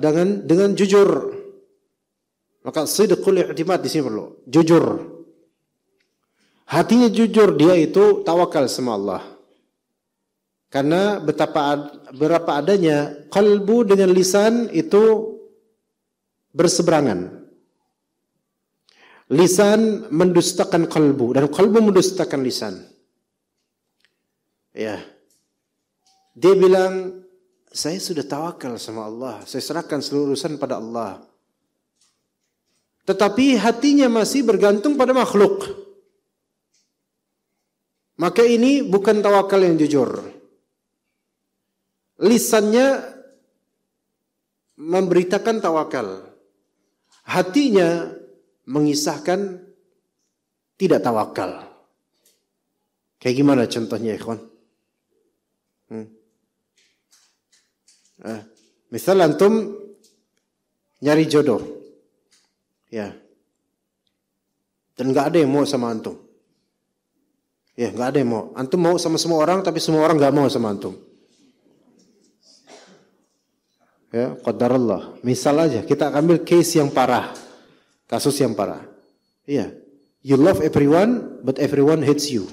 dengan dengan jujur. Maka sidqul i'timad di sini perlu, jujur. Hatinya jujur dia itu tawakal sama Allah. Karena betapa berapa adanya kalbu dengan lisan itu berseberangan. Lisan mendustakan kalbu dan kalbu mendustakan lisan. Ya. Dia bilang, saya sudah tawakal sama Allah. Saya serahkan seluruh urusan pada Allah. Tetapi hatinya masih bergantung pada makhluk. Maka ini bukan tawakal yang jujur. Lisannya memberitakan tawakal. Hatinya mengisahkan tidak tawakal. Kayak gimana contohnya ikhwan? Hmm. Eh, ah, misal antum nyari jodoh. Ya. Dan nggak ada yang mau sama antum. Ya, nggak ada yang mau. Antum mau sama semua orang tapi semua orang nggak mau sama antum. Ya, qadarullah. Misal aja kita ambil case yang parah. Kasus yang parah. Iya. You love everyone, but everyone hates you.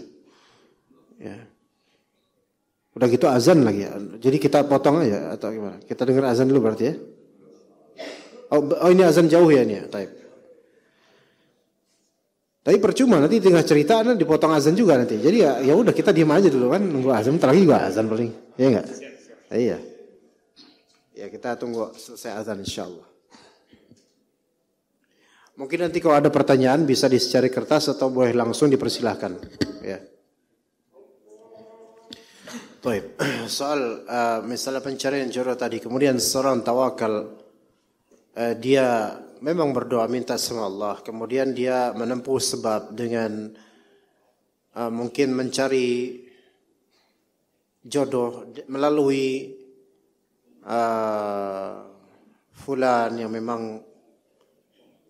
Ya. Udah gitu azan lagi. Ya. Jadi kita potong aja atau gimana? Kita dengar azan dulu berarti ya. Oh, oh ini azan jauh ya ini ya. Tapi percuma nanti tengah cerita nanti dipotong azan juga nanti. Jadi ya ya udah kita diam aja dulu kan nunggu azan terakhir lagi juga azan paling. Iya enggak? Iya. Ya kita tunggu selesai azan insyaallah. Mungkin nanti kalau ada pertanyaan bisa dicari kertas atau boleh langsung dipersilahkan. Ya. Baik, soal uh, misalnya pencarian jodoh tadi, kemudian seorang tawakal uh, dia memang berdoa minta sama Allah, kemudian dia menempuh sebab dengan uh, mungkin mencari jodoh melalui uh, fulan yang memang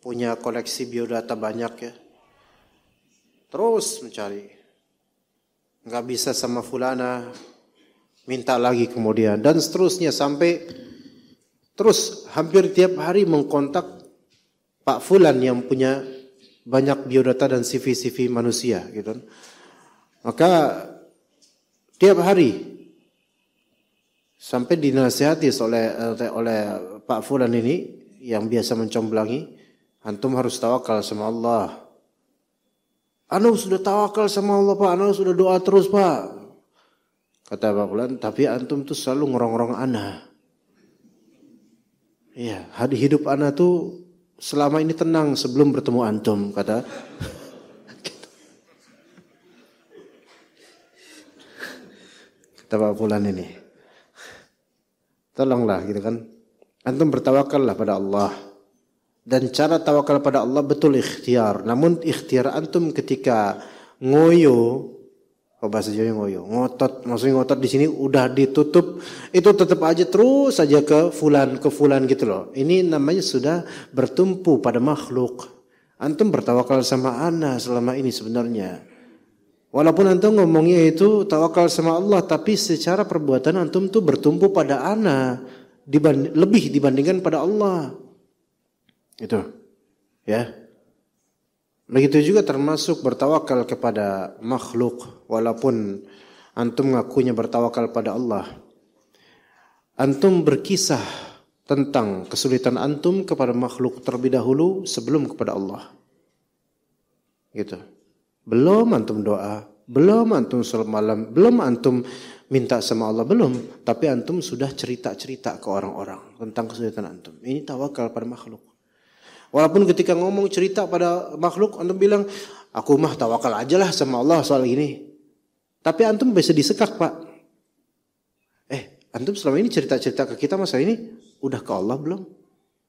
punya koleksi biodata banyak ya. Terus mencari. Nggak bisa sama fulana, minta lagi kemudian. Dan seterusnya sampai terus hampir tiap hari mengkontak Pak Fulan yang punya banyak biodata dan CV-CV manusia gitu. Maka tiap hari sampai dinasihati oleh oleh Pak Fulan ini yang biasa mencomblangi Antum harus tawakal sama Allah. Anu sudah tawakal sama Allah Pak, Anu sudah doa terus Pak. Kata Pak Bulan, tapi Antum tuh selalu ngerong-rong Ana. Iya, hidup Ana tuh selama ini tenang sebelum bertemu Antum, kata. kata Pak Bulan ini. Tolonglah gitu kan. Antum bertawakallah pada Allah dan cara tawakal pada Allah betul ikhtiar. Namun ikhtiar antum ketika ngoyo kalau bahasa Jawa ngoyo, ngotot, maksudnya ngotot di sini udah ditutup, itu tetap aja terus saja ke fulan ke fulan gitu loh. Ini namanya sudah bertumpu pada makhluk. Antum bertawakal sama ana selama ini sebenarnya. Walaupun antum ngomongnya itu tawakal sama Allah, tapi secara perbuatan antum tuh bertumpu pada ana dibanding, lebih dibandingkan pada Allah. Itu. Ya. Begitu juga termasuk bertawakal kepada makhluk walaupun antum ngakunya bertawakal pada Allah. Antum berkisah tentang kesulitan antum kepada makhluk terlebih dahulu sebelum kepada Allah. Gitu. Belum antum doa, belum antum sholat malam, belum antum minta sama Allah, belum. Tapi antum sudah cerita-cerita ke orang-orang tentang kesulitan antum. Ini tawakal pada makhluk. Walaupun ketika ngomong cerita pada makhluk antum bilang aku mah tawakal aja lah sama Allah soal ini. Tapi antum bisa disekak pak. Eh antum selama ini cerita-cerita ke kita masa ini udah ke Allah belum?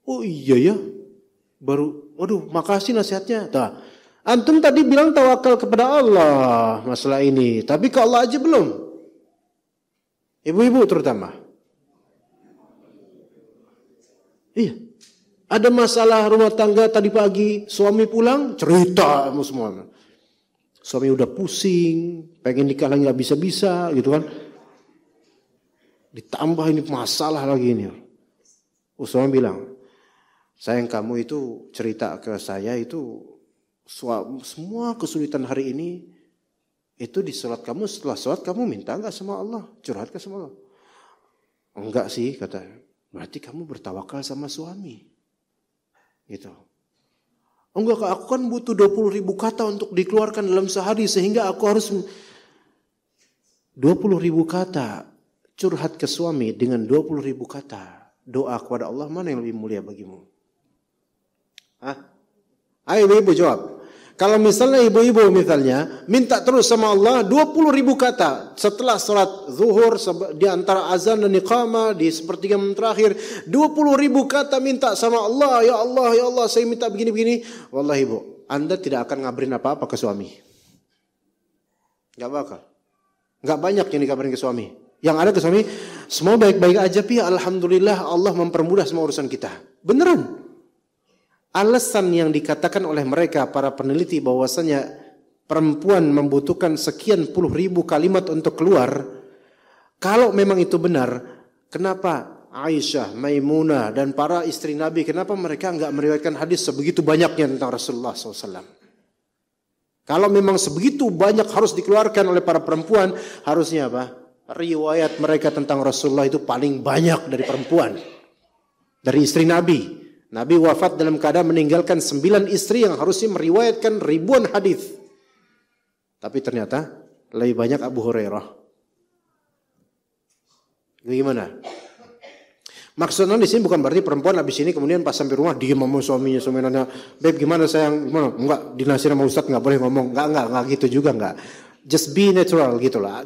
Oh iya ya. Baru, waduh makasih nasihatnya. Tuh, antum tadi bilang tawakal kepada Allah masalah ini. Tapi ke Allah aja belum? Ibu-ibu terutama. Iya. Ada masalah rumah tangga tadi pagi, suami pulang, cerita semua. Suami udah pusing, pengen nikah lagi gak bisa-bisa gitu kan. Ditambah ini masalah lagi ini. Oh, suami bilang, sayang kamu itu cerita ke saya itu semua kesulitan hari ini itu di sholat kamu setelah sholat kamu minta nggak sama Allah curhat ke sama Allah enggak sih kata berarti kamu bertawakal sama suami Gitu. Enggak, aku kan butuh 20 ribu kata untuk dikeluarkan dalam sehari sehingga aku harus 20 ribu kata curhat ke suami dengan 20 ribu kata doa kepada Allah mana yang lebih mulia bagimu? Hah? Ayo ibu jawab. Kalau misalnya ibu-ibu misalnya minta terus sama Allah 20 ribu kata setelah sholat zuhur di antara azan dan iqamah di sepertiga menit terakhir 20 ribu kata minta sama Allah ya Allah ya Allah saya minta begini-begini wallahi ibu anda tidak akan ngabarin apa-apa ke suami Gak bakal Gak banyak yang dikabarin ke suami yang ada ke suami semua baik-baik aja pi alhamdulillah Allah mempermudah semua urusan kita beneran alasan yang dikatakan oleh mereka para peneliti bahwasanya perempuan membutuhkan sekian puluh ribu kalimat untuk keluar kalau memang itu benar kenapa Aisyah, Maimunah dan para istri Nabi kenapa mereka nggak meriwayatkan hadis sebegitu banyaknya tentang Rasulullah SAW kalau memang sebegitu banyak harus dikeluarkan oleh para perempuan harusnya apa riwayat mereka tentang Rasulullah itu paling banyak dari perempuan dari istri Nabi Nabi wafat dalam keadaan meninggalkan sembilan istri yang harusnya meriwayatkan ribuan hadis. Tapi ternyata lebih banyak Abu Hurairah. Gimana? Maksudnya di sini bukan berarti perempuan habis ini kemudian pas sampai rumah dia sama suaminya suami nanya, "Beb, gimana sayang? Gimana?" Enggak, dinasir sama ustaz enggak boleh ngomong. Enggak, enggak, enggak gitu juga enggak. Just be natural gitu lah.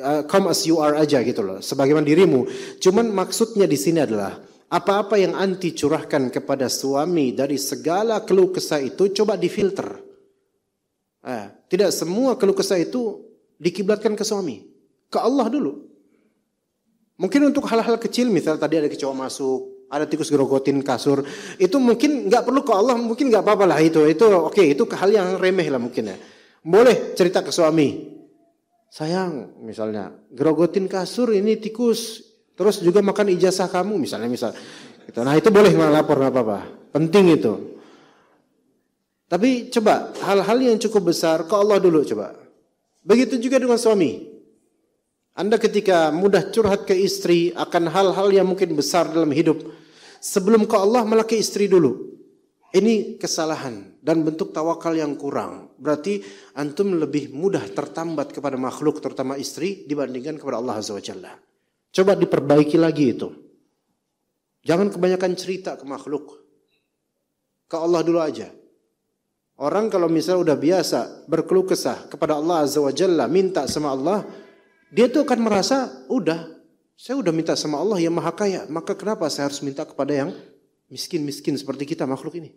Uh, come as you are aja gitu loh, sebagaimana dirimu. Cuman maksudnya di sini adalah apa-apa yang anti curahkan kepada suami dari segala keluh kesah itu coba difilter. Eh, tidak semua keluh kesah itu dikiblatkan ke suami. Ke Allah dulu. Mungkin untuk hal-hal kecil, misalnya tadi ada kecoa masuk, ada tikus gerogotin kasur, itu mungkin nggak perlu ke Allah, mungkin nggak apa-apa lah itu. Itu oke, okay, itu hal yang remeh lah mungkin ya. Boleh cerita ke suami. Sayang, misalnya, gerogotin kasur ini tikus, Terus juga makan ijazah kamu misalnya misal. Gitu. Nah itu boleh lapor nggak apa-apa. Penting itu. Tapi coba hal-hal yang cukup besar ke Allah dulu coba. Begitu juga dengan suami. Anda ketika mudah curhat ke istri akan hal-hal yang mungkin besar dalam hidup. Sebelum ke Allah malah ke istri dulu. Ini kesalahan dan bentuk tawakal yang kurang. Berarti antum lebih mudah tertambat kepada makhluk terutama istri dibandingkan kepada Allah Azza wa Jalla. Coba diperbaiki lagi itu. Jangan kebanyakan cerita ke makhluk. Ke Allah dulu aja. Orang kalau misalnya udah biasa berkeluh kesah kepada Allah Azza wa Jalla, minta sama Allah, dia tuh akan merasa, udah, saya udah minta sama Allah yang maha kaya, maka kenapa saya harus minta kepada yang miskin-miskin seperti kita makhluk ini?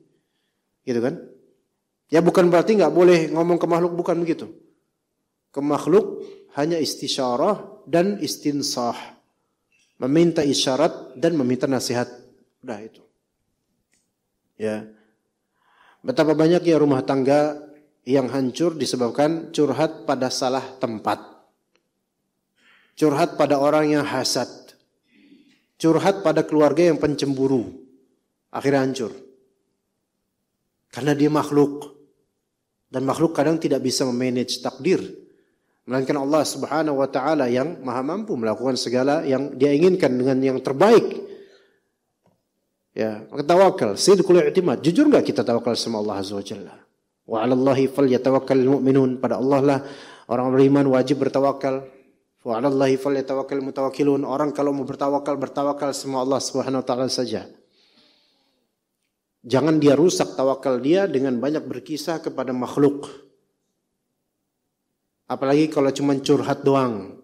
Gitu kan? Ya bukan berarti nggak boleh ngomong ke makhluk, bukan begitu. Ke makhluk hanya istisyarah dan istinsah meminta isyarat dan meminta nasihat. Udah itu. Ya. Betapa banyaknya rumah tangga yang hancur disebabkan curhat pada salah tempat. Curhat pada orang yang hasad. Curhat pada keluarga yang pencemburu. Akhirnya hancur. Karena dia makhluk. Dan makhluk kadang tidak bisa memanage takdir melainkan Allah Subhanahu wa taala yang maha mampu melakukan segala yang dia inginkan dengan yang terbaik. Ya, maka tawakal, sidqul i'timad. Jujur enggak kita tawakal sama Allah Azza wa Jalla? Wa 'alallahi falyatawakkalul mu'minun. Pada Allah lah orang beriman wajib bertawakal. Wa 'alallahi falyatawakkalul mutawakkilun. Orang kalau mau bertawakal bertawakal sama Allah Subhanahu wa taala saja. Jangan dia rusak tawakal dia dengan banyak berkisah kepada makhluk. Apalagi kalau cuma curhat doang.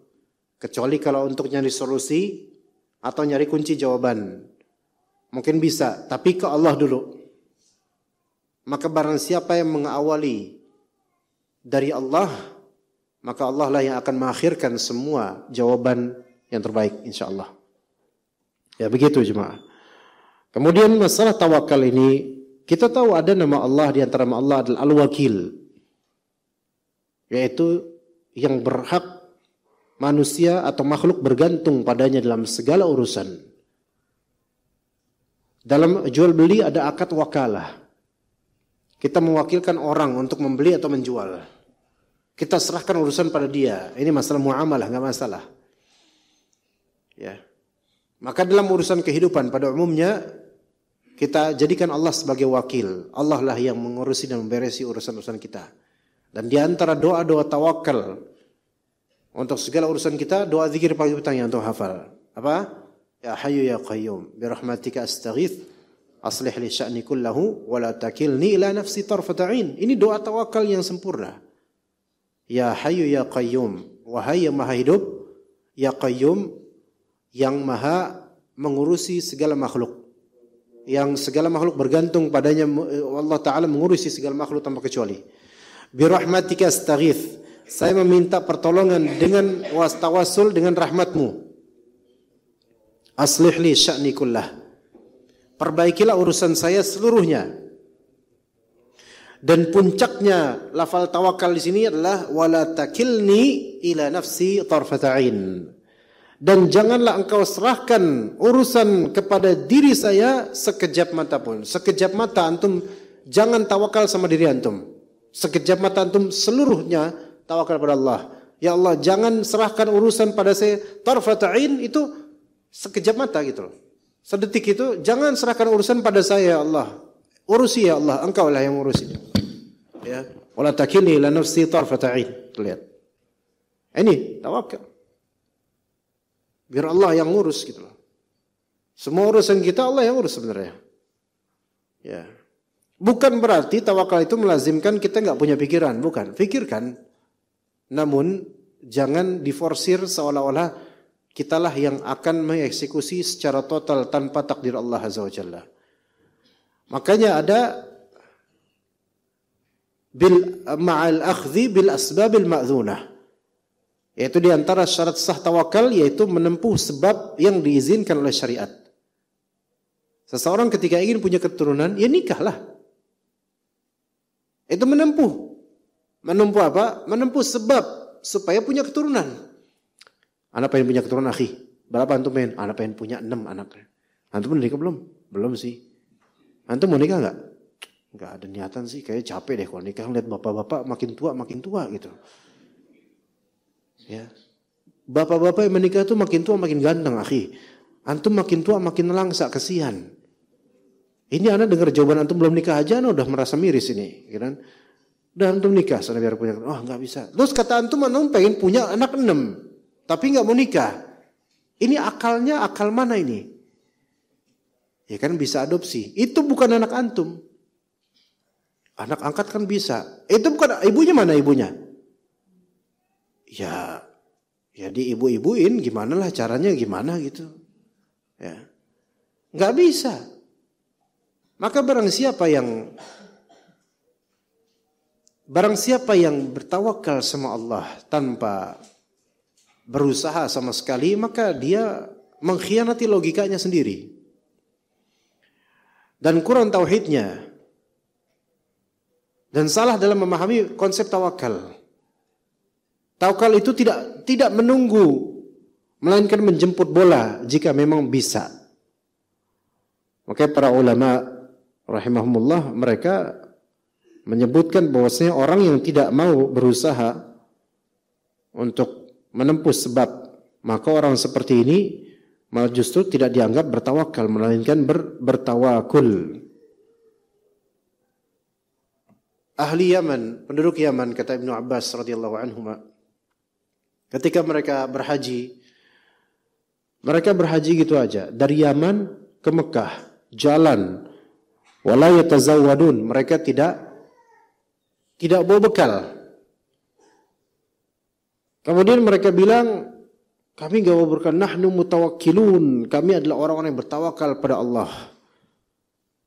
Kecuali kalau untuk nyari solusi atau nyari kunci jawaban. Mungkin bisa, tapi ke Allah dulu. Maka barang siapa yang mengawali dari Allah, maka Allah lah yang akan mengakhirkan semua jawaban yang terbaik insya Allah. Ya begitu jemaah. Kemudian masalah tawakal ini, kita tahu ada nama Allah di antara nama Allah adalah Al-Wakil. Yaitu yang berhak manusia atau makhluk bergantung padanya dalam segala urusan. Dalam jual beli ada akad wakalah. Kita mewakilkan orang untuk membeli atau menjual. Kita serahkan urusan pada dia. Ini masalah muamalah, nggak masalah. Ya. Maka dalam urusan kehidupan pada umumnya kita jadikan Allah sebagai wakil. Allah lah yang mengurusi dan memberesi urusan-urusan kita. Dan di antara doa-doa tawakal untuk segala urusan kita, doa zikir pagi-petang yang untuk hafal. Apa? Ya hayu ya Qayyum, bi rahmatika astaghith, aslih li sya'ni kullahu wa la takilni ila nafsi tarfata'in. Ini doa tawakal yang sempurna. Ya hayu ya Qayyum, wahai yang maha hidup, ya Qayyum yang maha mengurusi segala makhluk. Yang segala makhluk bergantung padanya eh, Allah Ta'ala mengurusi segala makhluk tanpa kecuali birahmatika astaghith. Saya meminta pertolongan dengan wastawasul dengan rahmatmu. Aslih li sya'ni kullah. Perbaikilah urusan saya seluruhnya. Dan puncaknya lafal tawakal di sini adalah wala takilni ila nafsi tarfata'in. Dan janganlah engkau serahkan urusan kepada diri saya sekejap mata pun. Sekejap mata antum jangan tawakal sama diri antum sekejap mata antum seluruhnya tawakal kepada Allah. Ya Allah, jangan serahkan urusan pada saya. Tarfata'in itu sekejap mata gitu loh. Sedetik itu jangan serahkan urusan pada saya ya Allah. Urusi ya Allah, engkau lah yang urusi. Ya. Wala takilni ila nafsi tarfata'in. Lihat. Ini tawakal. Biar Allah yang ngurus gitu loh. Semua urusan kita Allah yang urus sebenarnya. Ya. Bukan berarti tawakal itu melazimkan kita nggak punya pikiran, bukan. Pikirkan, namun jangan diforsir seolah-olah kitalah yang akan mengeksekusi secara total tanpa takdir Allah Azza wa Jalla. Makanya ada bil ma'al akhdi bil asbabil ma'dzunah. Yaitu di antara syarat sah tawakal yaitu menempuh sebab yang diizinkan oleh syariat. Seseorang ketika ingin punya keturunan, ya nikahlah. Itu menempuh. Menempuh apa? Menempuh sebab supaya punya keturunan. Anak pengen punya keturunan, akhi. Berapa antum pengen? Anak pengen punya enam anak. Antum menikah belum? Belum sih. Antum mau nikah nggak? Nggak ada niatan sih. Kayaknya capek deh kalau nikah. Lihat bapak-bapak makin tua, makin tua gitu. Ya. Bapak-bapak yang menikah tuh makin tua makin ganteng, akhi. Antum makin tua makin langsa, kesian. Ini anak dengar jawaban antum belum nikah aja Anda udah merasa miris ini, gitu kan? Udah antum nikah, sana biar punya. oh, nggak bisa. Terus kata antum antum pengen punya anak enam, tapi nggak mau nikah. Ini akalnya akal mana ini? Ya kan bisa adopsi. Itu bukan anak antum. Anak angkat kan bisa. Itu bukan ibunya mana ibunya? Ya, ya di ibu-ibuin gimana lah caranya gimana gitu. Ya. Nggak bisa. Maka barang siapa yang barang siapa yang bertawakal sama Allah tanpa berusaha sama sekali, maka dia mengkhianati logikanya sendiri. Dan kurang tauhidnya. Dan salah dalam memahami konsep tawakal. Tawakal itu tidak tidak menunggu melainkan menjemput bola jika memang bisa. Makanya para ulama rahimahumullah mereka menyebutkan bahwasanya orang yang tidak mau berusaha untuk menempuh sebab maka orang seperti ini malah justru tidak dianggap bertawakal melainkan ber, bertawakul ahli Yaman penduduk Yaman kata Ibnu Abbas radhiyallahu anhu, ketika mereka berhaji mereka berhaji gitu aja dari Yaman ke Mekah jalan Wala yatazawwadun, mereka tidak tidak bawa bekal. Kemudian mereka bilang, kami gak mau bekal, nahnu mutawakilun kami adalah orang-orang yang bertawakal pada Allah.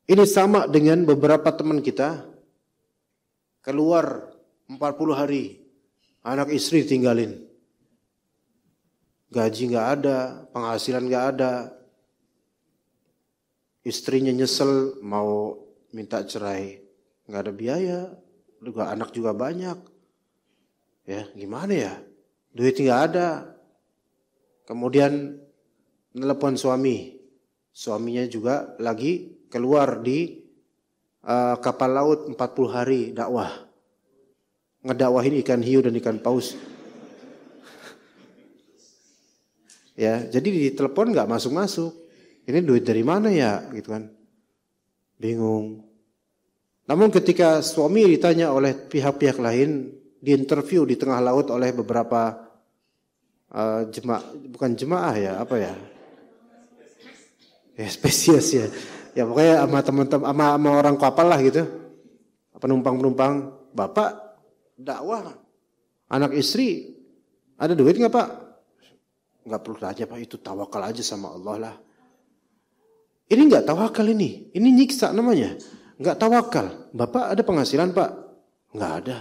Ini sama dengan beberapa teman kita keluar 40 hari, anak istri tinggalin. Gaji nggak ada, penghasilan nggak ada, istrinya nyesel mau minta cerai nggak ada biaya juga anak juga banyak ya gimana ya duit nggak ada kemudian nelpon suami suaminya juga lagi keluar di uh, kapal laut 40 hari dakwah ngedakwahin ikan hiu dan ikan paus ya jadi ditelepon nggak masuk masuk ini duit dari mana ya gitu kan bingung namun ketika suami ditanya oleh pihak-pihak lain diinterview di tengah laut oleh beberapa uh, jema bukan jemaah ya apa ya ya spesies ya ya pokoknya sama teman-teman sama, sama orang kapal lah gitu penumpang-penumpang bapak dakwah anak istri ada duit nggak pak nggak perlu aja pak itu tawakal aja sama Allah lah ini nggak tawakal ini. Ini nyiksa namanya. Nggak tawakal. Bapak ada penghasilan pak? Nggak ada.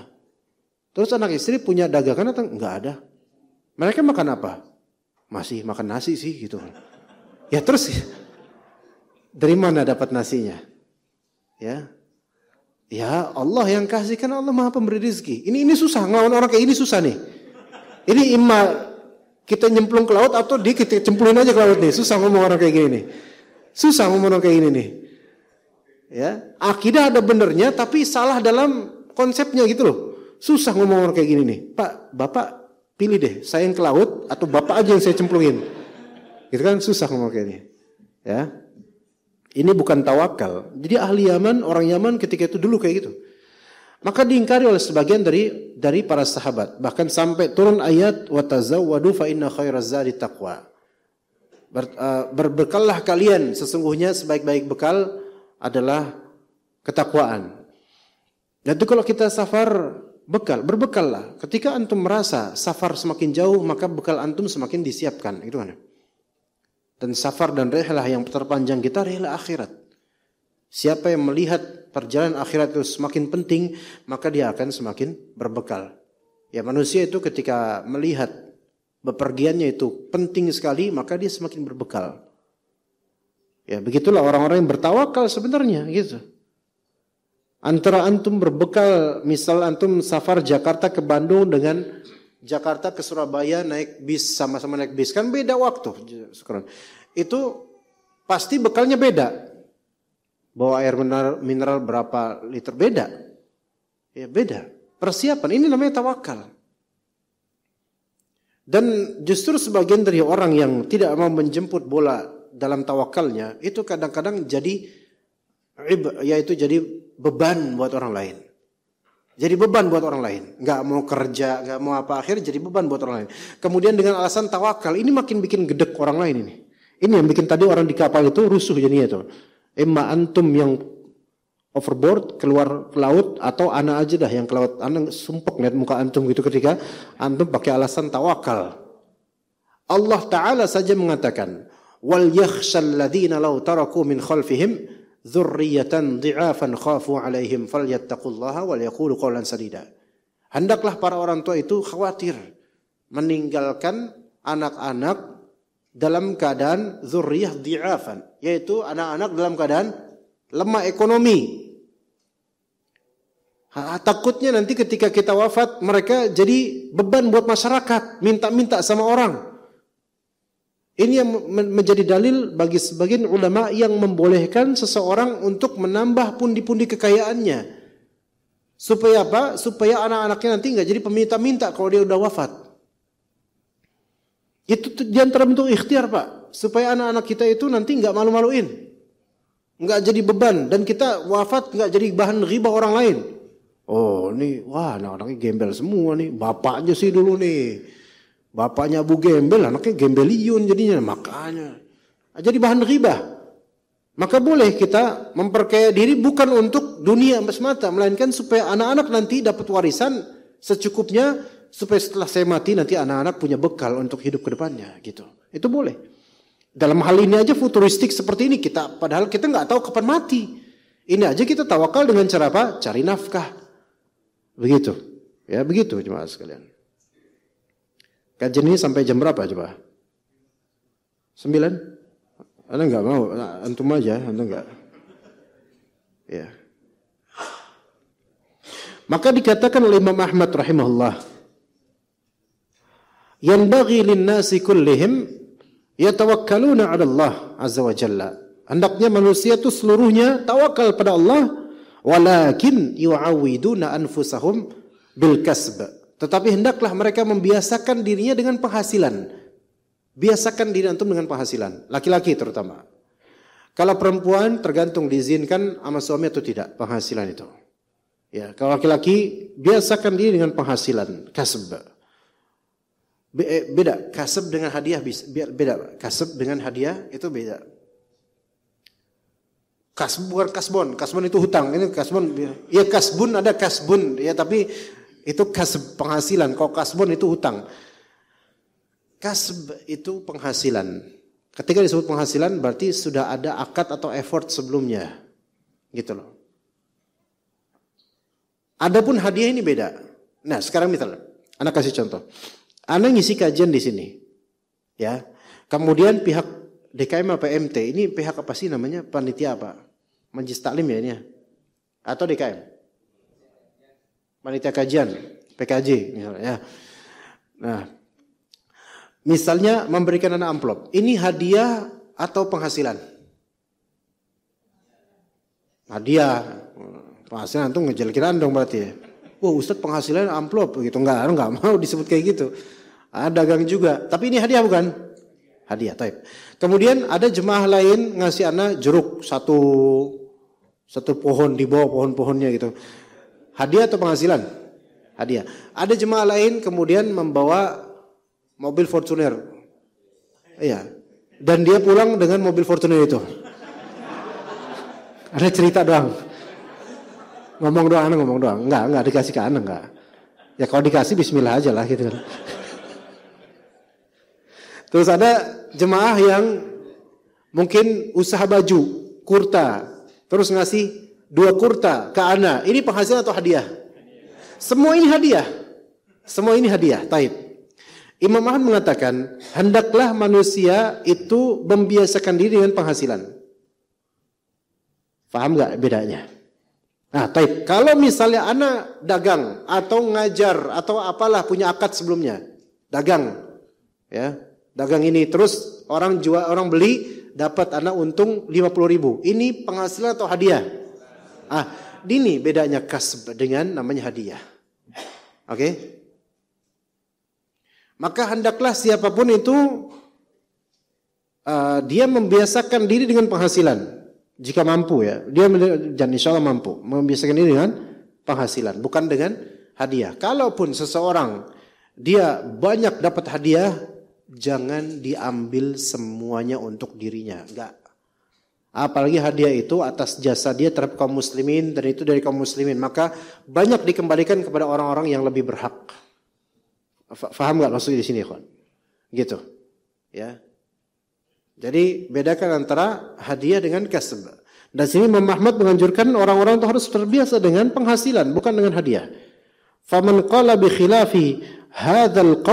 Terus anak istri punya dagangan atau nggak ada? Mereka makan apa? Masih makan nasi sih gitu. Ya terus dari mana dapat nasinya? Ya, ya Allah yang kasihkan. Allah maha pemberi rezeki. Ini ini susah ngelawan orang kayak ini susah nih. Ini imma kita nyemplung ke laut atau dia kita cemplungin aja ke laut nih. Susah ngomong orang kayak gini nih. Susah ngomong kayak ini nih. Ya, akidah ada benernya tapi salah dalam konsepnya gitu loh. Susah ngomong orang kayak gini nih. Pak, Bapak pilih deh, saya yang ke laut atau Bapak aja yang saya cemplungin. Gitu kan susah ngomong kayak ini. Ya. Ini bukan tawakal. Jadi ahli Yaman, orang Yaman ketika itu dulu kayak gitu. Maka diingkari oleh sebagian dari dari para sahabat. Bahkan sampai turun ayat wa tazawwadu fa inna khairaz zadi taqwa. Ber, uh, eh, berbekallah kalian sesungguhnya sebaik-baik bekal adalah ketakwaan. Dan itu kalau kita safar bekal, berbekallah. Ketika antum merasa safar semakin jauh, maka bekal antum semakin disiapkan, itu kan. Dan safar dan rehlah yang terpanjang kita rehlah akhirat. Siapa yang melihat perjalanan akhirat itu semakin penting, maka dia akan semakin berbekal. Ya manusia itu ketika melihat bepergiannya itu penting sekali, maka dia semakin berbekal. Ya, begitulah orang-orang yang bertawakal sebenarnya gitu. Antara antum berbekal, misal antum safar Jakarta ke Bandung dengan Jakarta ke Surabaya naik bis sama-sama naik bis kan beda waktu sekarang. Itu pasti bekalnya beda. Bawa air mineral, mineral berapa liter beda. Ya beda. Persiapan ini namanya tawakal. Dan justru sebagian dari orang yang tidak mau menjemput bola dalam tawakalnya itu kadang-kadang jadi yaitu jadi beban buat orang lain. Jadi beban buat orang lain. Gak mau kerja, gak mau apa akhir jadi beban buat orang lain. Kemudian dengan alasan tawakal ini makin bikin gedek orang lain ini. Ini yang bikin tadi orang di kapal itu rusuh jadinya itu. Emma antum yang overboard keluar ke laut atau anak aja dah yang ke laut anak sumpek lihat muka antum gitu ketika antum pakai alasan tawakal Allah taala saja mengatakan wal yakhshal ladina law taraku min khalfihim dzurriyatan dhi'afan khafu alaihim falyattaqullaha wal yaqulu qawlan sadida hendaklah para orang tua itu khawatir meninggalkan anak-anak dalam keadaan dzurriyah diafan yaitu anak-anak dalam keadaan lemah ekonomi Takutnya nanti ketika kita wafat mereka jadi beban buat masyarakat, minta-minta sama orang. Ini yang menjadi dalil bagi sebagian ulama yang membolehkan seseorang untuk menambah pundi-pundi kekayaannya. Supaya apa? Supaya anak-anaknya nanti nggak jadi peminta-minta kalau dia udah wafat. Itu diantara terbentuk bentuk ikhtiar Pak. Supaya anak-anak kita itu nanti nggak malu-maluin. nggak jadi beban. Dan kita wafat nggak jadi bahan riba orang lain. Oh ini wah anak-anaknya gembel semua nih. Bapaknya sih dulu nih. Bapaknya bu Gembel, anaknya gembelion jadinya. Makanya. Ah, jadi bahan riba. Maka boleh kita memperkaya diri bukan untuk dunia semata. Melainkan supaya anak-anak nanti dapat warisan secukupnya. Supaya setelah saya mati nanti anak-anak punya bekal untuk hidup ke depannya gitu. Itu boleh. Dalam hal ini aja futuristik seperti ini kita padahal kita nggak tahu kapan mati. Ini aja kita tawakal dengan cara apa? Cari nafkah. Begitu. Ya, begitu jemaah sekalian. Kajian ini sampai jam berapa coba? Sembilan? Anda nggak mau, nah, antum aja, anda nggak. Ya. Maka dikatakan oleh Imam Ahmad rahimahullah, yang bagi linnasi kullihim yatawakkaluna 'ala Allah azza wa jalla. Hendaknya manusia itu seluruhnya tawakal pada Allah walakin yu'awiduna anfusahum bil kasb. Tetapi hendaklah mereka membiasakan dirinya dengan penghasilan. Biasakan diri antum dengan penghasilan, laki-laki terutama. Kalau perempuan tergantung diizinkan sama suami atau tidak penghasilan itu. Ya, kalau laki-laki biasakan diri dengan penghasilan kasb. Eh, beda kasb dengan hadiah beda kasb dengan hadiah itu beda. Kas, bukan kasbon, kasbon itu hutang. Ini kasbon, ya kasbun ada kasbun, ya tapi itu kas penghasilan. kok kasbon itu hutang. Kasb itu penghasilan. Ketika disebut penghasilan berarti sudah ada akad atau effort sebelumnya. Gitu loh. Adapun hadiah ini beda. Nah, sekarang misal, anak kasih contoh. anak ngisi kajian di sini. Ya. Kemudian pihak DKM apa MT ini pihak apa sih namanya? Panitia apa? Majlis Taklim ya ini ya? Atau DKM? Panitia Kajian, PKJ misalnya. Ya. Nah, misalnya memberikan anak amplop. Ini hadiah atau penghasilan? Hadiah. Penghasilan itu ngejelekin dong berarti ya. Wah Ustadz penghasilan amplop gitu. Enggak, enggak mau disebut kayak gitu. Ada dagang juga. Tapi ini hadiah bukan? Hadiah, type. Kemudian ada jemaah lain ngasih anak jeruk satu satu pohon di bawah pohon-pohonnya gitu. Hadiah atau penghasilan? Hadiah. Ada jemaah lain kemudian membawa mobil Fortuner. Iya. Dan dia pulang dengan mobil Fortuner itu. Ada cerita doang. Ngomong doang, anak ngomong doang. Enggak, enggak dikasih ke anak enggak. Ya kalau dikasih bismillah aja lah gitu Terus ada jemaah yang mungkin usaha baju, kurta, Terus ngasih dua kurta ke Ana. Ini penghasilan atau hadiah? Semua ini hadiah. Semua ini hadiah. Taib. Imam Ahmad mengatakan, hendaklah manusia itu membiasakan diri dengan penghasilan. Faham gak bedanya? Nah, taib. Kalau misalnya anak dagang atau ngajar atau apalah punya akad sebelumnya, dagang, ya dagang ini terus orang jual orang beli dapat anak untung 50 ribu ini penghasilan atau hadiah ah ini bedanya kas dengan namanya hadiah oke okay? maka hendaklah siapapun itu uh, dia membiasakan diri dengan penghasilan jika mampu ya dia dan insya Allah mampu membiasakan diri dengan penghasilan bukan dengan hadiah kalaupun seseorang dia banyak dapat hadiah jangan diambil semuanya untuk dirinya. Enggak. Apalagi hadiah itu atas jasa dia terhadap kaum muslimin dan itu dari kaum muslimin. Maka banyak dikembalikan kepada orang-orang yang lebih berhak. Faham gak maksudnya di sini, kawan? Gitu. Ya. Jadi bedakan antara hadiah dengan kasb. Dan sini Imam Ahmad menganjurkan orang-orang itu harus terbiasa dengan penghasilan, bukan dengan hadiah. Faman qala bi khilafi hadzal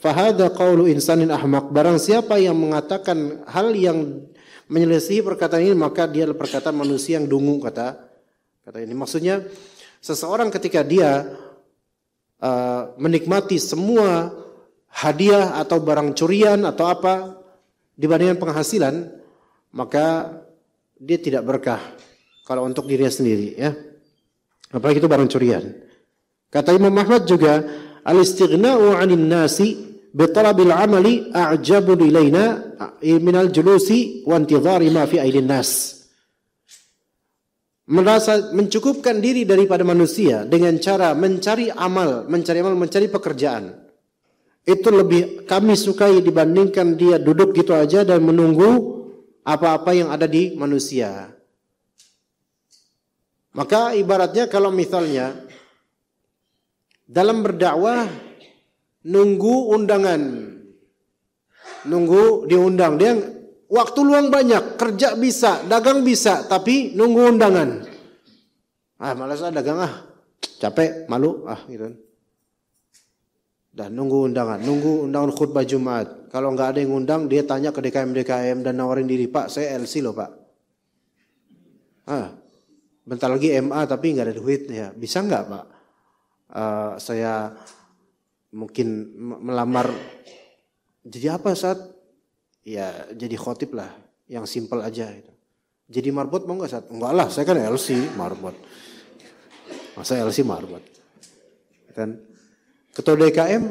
fahada qawlu insanin ahmak. Barang siapa yang mengatakan hal yang menyelesaikan perkataan ini maka dia adalah perkataan manusia yang dungu kata kata ini. Maksudnya seseorang ketika dia uh, menikmati semua hadiah atau barang curian atau apa dibandingkan penghasilan maka dia tidak berkah kalau untuk dirinya sendiri ya apalagi itu barang curian kata Imam Ahmad juga al-istighna'u 'anil nasi bi talabil 'amali a'jabu ilaina min al-julusi wa intidhari ma fi aydin nas. Merasa mencukupkan diri daripada manusia dengan cara mencari amal, mencari amal, mencari pekerjaan. Itu lebih kami sukai dibandingkan dia duduk gitu aja dan menunggu apa-apa yang ada di manusia. Maka ibaratnya kalau misalnya dalam berdakwah nunggu undangan. Nunggu diundang. Dia waktu luang banyak, kerja bisa, dagang bisa, tapi nunggu undangan. Ah, malas ah dagang ah. Capek, malu ah gitu. Dan nunggu undangan, nunggu undangan khutbah Jumat. Kalau nggak ada yang undang, dia tanya ke DKM DKM dan nawarin diri, "Pak, saya LC loh, Pak." Ah. Bentar lagi MA tapi nggak ada duit ya. Bisa nggak, Pak? uh, saya mungkin melamar jadi apa saat ya jadi khotib lah yang simple aja itu jadi marbot mau nggak saat enggak lah saya kan LC marbot masa LC marbot kan ketua DKM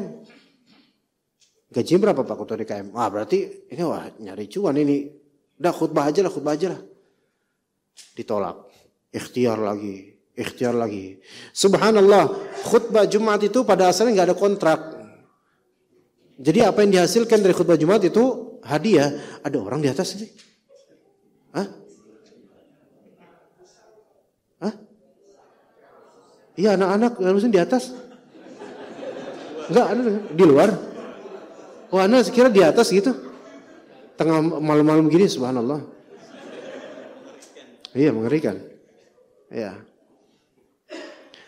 gaji berapa pak ketua DKM ah berarti ini wah nyari cuan ini udah khutbah aja lah khutbah aja lah ditolak ikhtiar lagi ikhtiar lagi. Subhanallah, khutbah Jumat itu pada asalnya nggak ada kontrak. Jadi apa yang dihasilkan dari khutbah Jumat itu hadiah. Ada orang di atas ini. Hah? Hah? Iya anak-anak harusnya eh, di atas. Enggak, ada di luar. Oh, anak sekira di atas gitu. Tengah malam-malam gini subhanallah. Iya, mengerikan. Iya.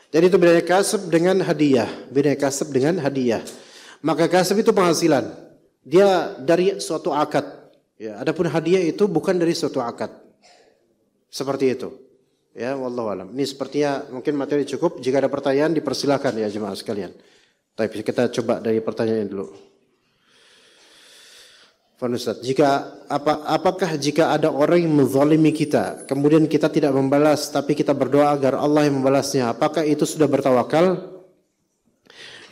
Jadi itu bedanya kasab dengan hadiah. Bedanya kasab dengan hadiah. Maka kasab itu penghasilan. Dia dari suatu akad. Ya, adapun hadiah itu bukan dari suatu akad. Seperti itu. Ya, wallahu alam. Ini sepertinya mungkin materi cukup. Jika ada pertanyaan dipersilahkan ya jemaah sekalian. Tapi kita coba dari pertanyaan dulu. Pak Ustaz, jika apa apakah jika ada orang yang menzalimi kita, kemudian kita tidak membalas tapi kita berdoa agar Allah yang membalasnya, apakah itu sudah bertawakal?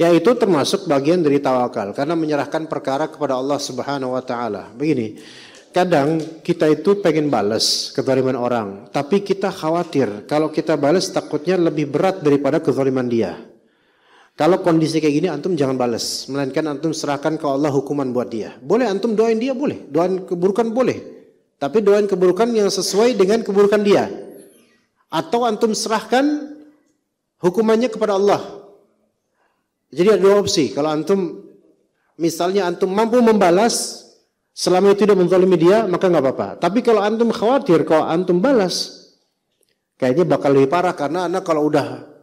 Ya itu termasuk bagian dari tawakal karena menyerahkan perkara kepada Allah Subhanahu wa taala. Begini, kadang kita itu pengen balas kezaliman orang, tapi kita khawatir kalau kita balas takutnya lebih berat daripada kezaliman dia. Kalau kondisi kayak gini antum jangan balas, melainkan antum serahkan ke Allah hukuman buat dia. Boleh antum doain dia boleh, doain keburukan boleh. Tapi doain keburukan yang sesuai dengan keburukan dia. Atau antum serahkan hukumannya kepada Allah. Jadi ada dua opsi. Kalau antum misalnya antum mampu membalas selama itu tidak menzalimi dia, maka nggak apa-apa. Tapi kalau antum khawatir kalau antum balas kayaknya bakal lebih parah karena anak kalau udah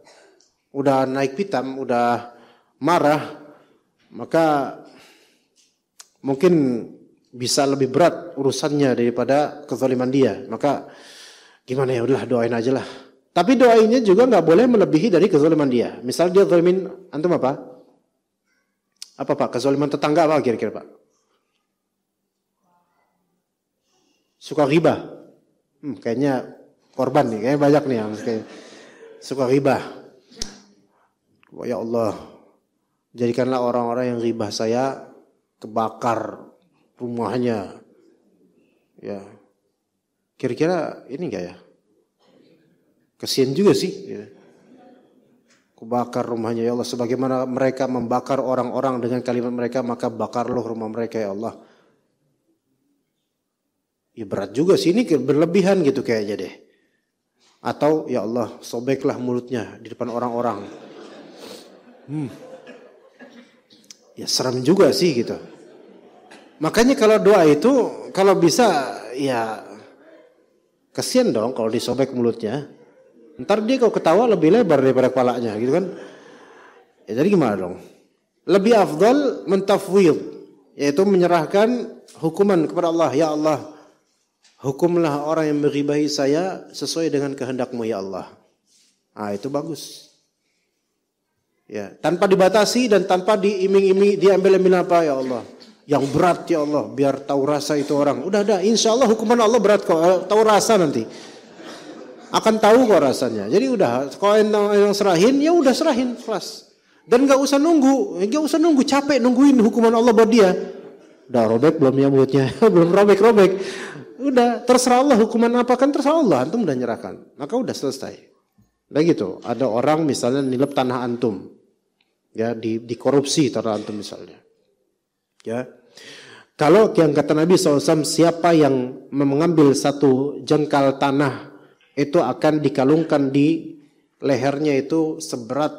udah naik pitam, udah marah, maka mungkin bisa lebih berat urusannya daripada kezaliman dia. Maka gimana ya udahlah doain aja lah. Tapi doainnya juga nggak boleh melebihi dari kezaliman dia. Misal dia zalimin antum apa? Apa Pak? Kezaliman tetangga apa kira-kira Pak? Suka riba. Hmm, kayaknya korban nih, kayaknya banyak nih yang suka riba. Ya Allah, jadikanlah orang-orang yang ribah saya kebakar rumahnya. Ya. Kira-kira ini enggak ya? Kesian juga sih. Ya. Kebakar rumahnya ya Allah. Sebagaimana mereka membakar orang-orang dengan kalimat mereka, maka bakarlah rumah mereka ya Allah. Ya berat juga sih ini berlebihan gitu kayaknya deh. Atau ya Allah sobeklah mulutnya di depan orang-orang Hmm. Ya serem juga sih gitu. Makanya kalau doa itu kalau bisa ya kesian dong kalau disobek mulutnya. Ntar dia kalau ketawa lebih lebar daripada kepalanya gitu kan. Ya jadi gimana dong? Lebih afdal mentafwid yaitu menyerahkan hukuman kepada Allah ya Allah hukumlah orang yang mengribahi saya sesuai dengan kehendakmu ya Allah. Ah itu bagus. Ya, tanpa dibatasi dan tanpa diiming-iming diambil-ambil apa ya Allah. Yang berat ya Allah, biar tahu rasa itu orang. Udah ada, insya Allah hukuman Allah berat kok, eh, tahu rasa nanti. Akan tahu kok rasanya. Jadi udah, kalau yang, serahin, ya udah serahin, kelas. Dan gak usah nunggu, gak usah nunggu, capek nungguin hukuman Allah buat dia. Udah robek belum ya mulutnya, belum robek-robek. Udah, terserah Allah hukuman apa kan terserah Allah, antum udah nyerahkan. Maka udah selesai. Begitu. gitu, ada orang misalnya nilep tanah antum ya di dikorupsi taruh misalnya ya kalau yang kata Nabi SAW siapa yang mengambil satu jengkal tanah itu akan dikalungkan di lehernya itu seberat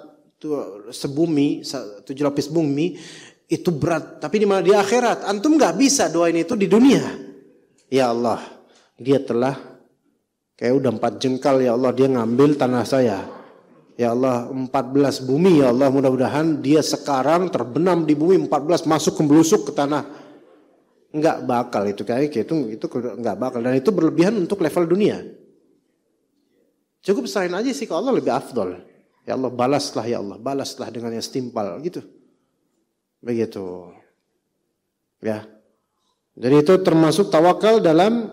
sebumi tujuh lapis bumi itu berat tapi di mana di akhirat antum nggak bisa doain itu di dunia ya Allah dia telah kayak udah empat jengkal ya Allah dia ngambil tanah saya Ya Allah 14 bumi ya Allah mudah-mudahan dia sekarang terbenam di bumi 14 masuk kemelusuk ke tanah Enggak bakal itu kayak gitu itu enggak bakal dan itu berlebihan untuk level dunia cukup serahin aja sih kalau Allah lebih afdol ya Allah balaslah ya Allah balaslah dengan yang setimpal gitu begitu ya jadi itu termasuk tawakal dalam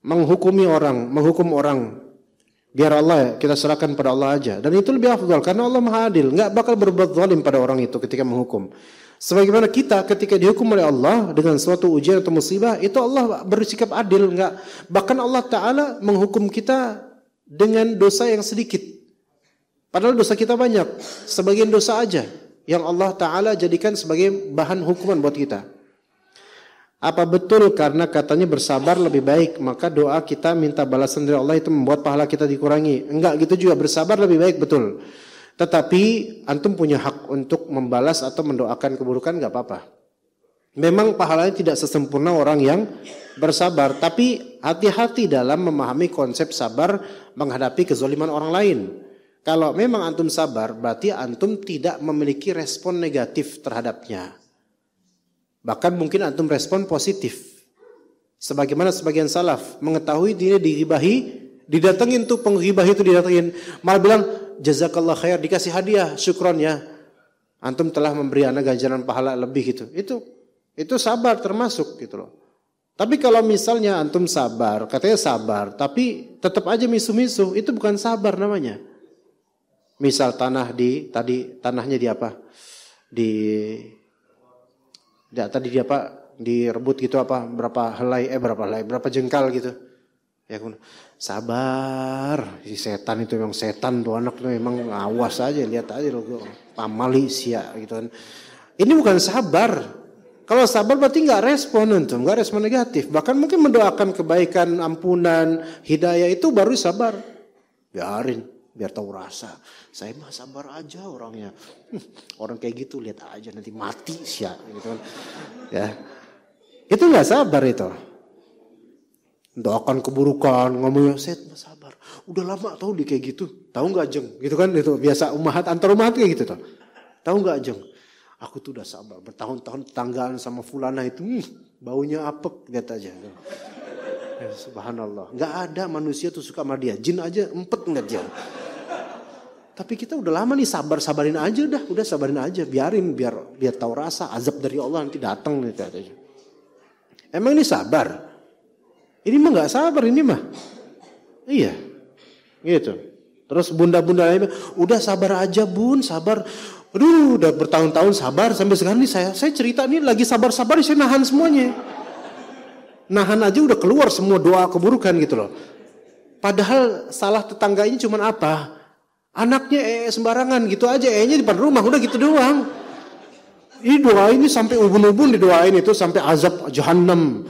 menghukumi orang menghukum orang biar Allah ya, kita serahkan pada Allah aja dan itu lebih afdal karena Allah Maha Adil nggak bakal berbuat zalim pada orang itu ketika menghukum sebagaimana kita ketika dihukum oleh Allah dengan suatu ujian atau musibah itu Allah bersikap adil nggak bahkan Allah Taala menghukum kita dengan dosa yang sedikit padahal dosa kita banyak sebagian dosa aja yang Allah Taala jadikan sebagai bahan hukuman buat kita apa betul karena katanya bersabar lebih baik, maka doa kita minta balasan dari Allah itu membuat pahala kita dikurangi? Enggak, gitu juga bersabar lebih baik betul. Tetapi antum punya hak untuk membalas atau mendoakan keburukan enggak apa-apa. Memang pahalanya tidak sesempurna orang yang bersabar, tapi hati-hati dalam memahami konsep sabar menghadapi kezoliman orang lain. Kalau memang antum sabar, berarti antum tidak memiliki respon negatif terhadapnya. Bahkan mungkin antum respon positif. Sebagaimana sebagian salaf mengetahui dia diribahi, didatengin tuh penghibah itu didatengin. Malah bilang, jazakallah khair, dikasih hadiah, syukron ya Antum telah memberi anak ganjaran pahala lebih gitu. Itu itu sabar termasuk gitu loh. Tapi kalau misalnya antum sabar, katanya sabar, tapi tetap aja misu misu itu bukan sabar namanya. Misal tanah di tadi tanahnya di apa? Di tidak tadi dia apa direbut gitu apa berapa helai eh berapa helai berapa jengkal gitu. Ya aku sabar si setan itu memang setan tuh anak tuh memang awas aja lihat aja loh pamali sia gitu kan. Ini bukan sabar. Kalau sabar berarti nggak respon tuh nggak respon negatif. Bahkan mungkin mendoakan kebaikan, ampunan, hidayah itu baru sabar. Biarin, biar tahu rasa. Saya mah sabar aja orangnya. Hm, orang kayak gitu lihat aja nanti mati sih ya, gitu kan. Ya. Itu nggak sabar itu. Doakan keburukan, ngomong set mah sabar. Udah lama tau di kayak gitu. Tahu nggak jeng? Gitu kan itu biasa umahat antar umahat kayak gitu tuh. Tahu nggak jeng? Aku tuh udah sabar bertahun-tahun tanggaan sama fulana itu hmm, baunya apek lihat aja. Ya, subhanallah. Gak ada manusia tuh suka sama dia. Jin aja empet ngeliat dia. Tapi kita udah lama nih sabar sabarin aja dah, udah sabarin aja, biarin biar dia tahu rasa azab dari Allah nanti datang nih aja. Emang ini sabar? Ini mah nggak sabar ini mah. Iya, gitu. Terus bunda-bunda ini udah sabar aja bun, sabar. Aduh, udah bertahun-tahun sabar sampai sekarang nih saya saya cerita nih lagi sabar-sabar saya nahan semuanya. Nahan aja udah keluar semua doa keburukan gitu loh. Padahal salah tetangga ini cuman apa? Anaknya ee e sembarangan gitu aja, ee-nya di depan rumah, udah gitu doang. Ini doa ini sampai ubun-ubun didoain itu sampai azab jahanam.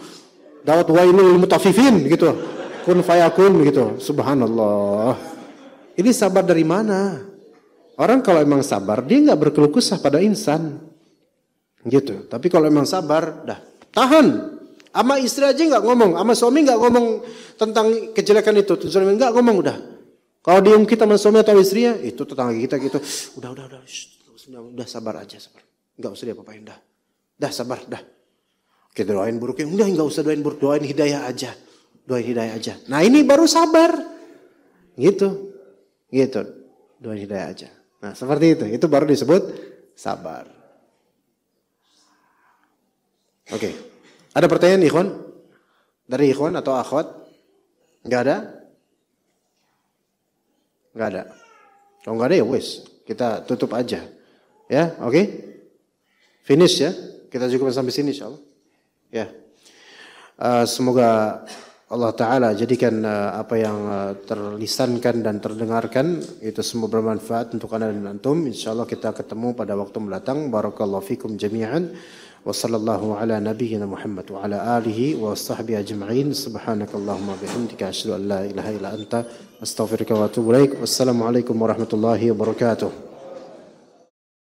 Dawat wainul mutafifin gitu. Kun fayakun gitu. Subhanallah. Ini sabar dari mana? Orang kalau emang sabar, dia nggak berkeluh kesah pada insan. Gitu. Tapi kalau emang sabar, dah tahan. Ama istri aja nggak ngomong, ama suami nggak ngomong tentang kejelekan itu. Suami nggak ngomong udah kalau diem kita sama suami atau istrinya, itu tetangga kita gitu. Udah, udah, udah, shh, udah, sabar aja, sabar. Enggak usah dia apa dah. Dah, sabar, dah. Kita doain buruknya, udah enggak usah doain buruk, doain hidayah aja. Doain hidayah aja. Nah ini baru sabar. Gitu. Gitu. Doain hidayah aja. Nah seperti itu, itu baru disebut sabar. Oke. Okay. Ada pertanyaan ikhwan? Dari ikhwan atau akhwat? Enggak ada? Enggak ada. Kalau enggak ada ya wes, kita tutup aja. Ya, oke? Okay? Finish ya. Kita cukup sampai sini insyaallah, Ya. Uh, semoga Allah Ta'ala jadikan uh, apa yang uh, terlisankan dan terdengarkan itu semua bermanfaat untuk anda dan antum. InsyaAllah kita ketemu pada waktu mendatang. Barakallahu fikum jami'an. وصلى الله على نبينا محمد وعلى آله وصحبه أجمعين سبحانك اللهم وبحمدك أشهد أن لا إله إلا أنت أستغفرك وأتوب إليك والسلام عليكم ورحمة الله وبركاته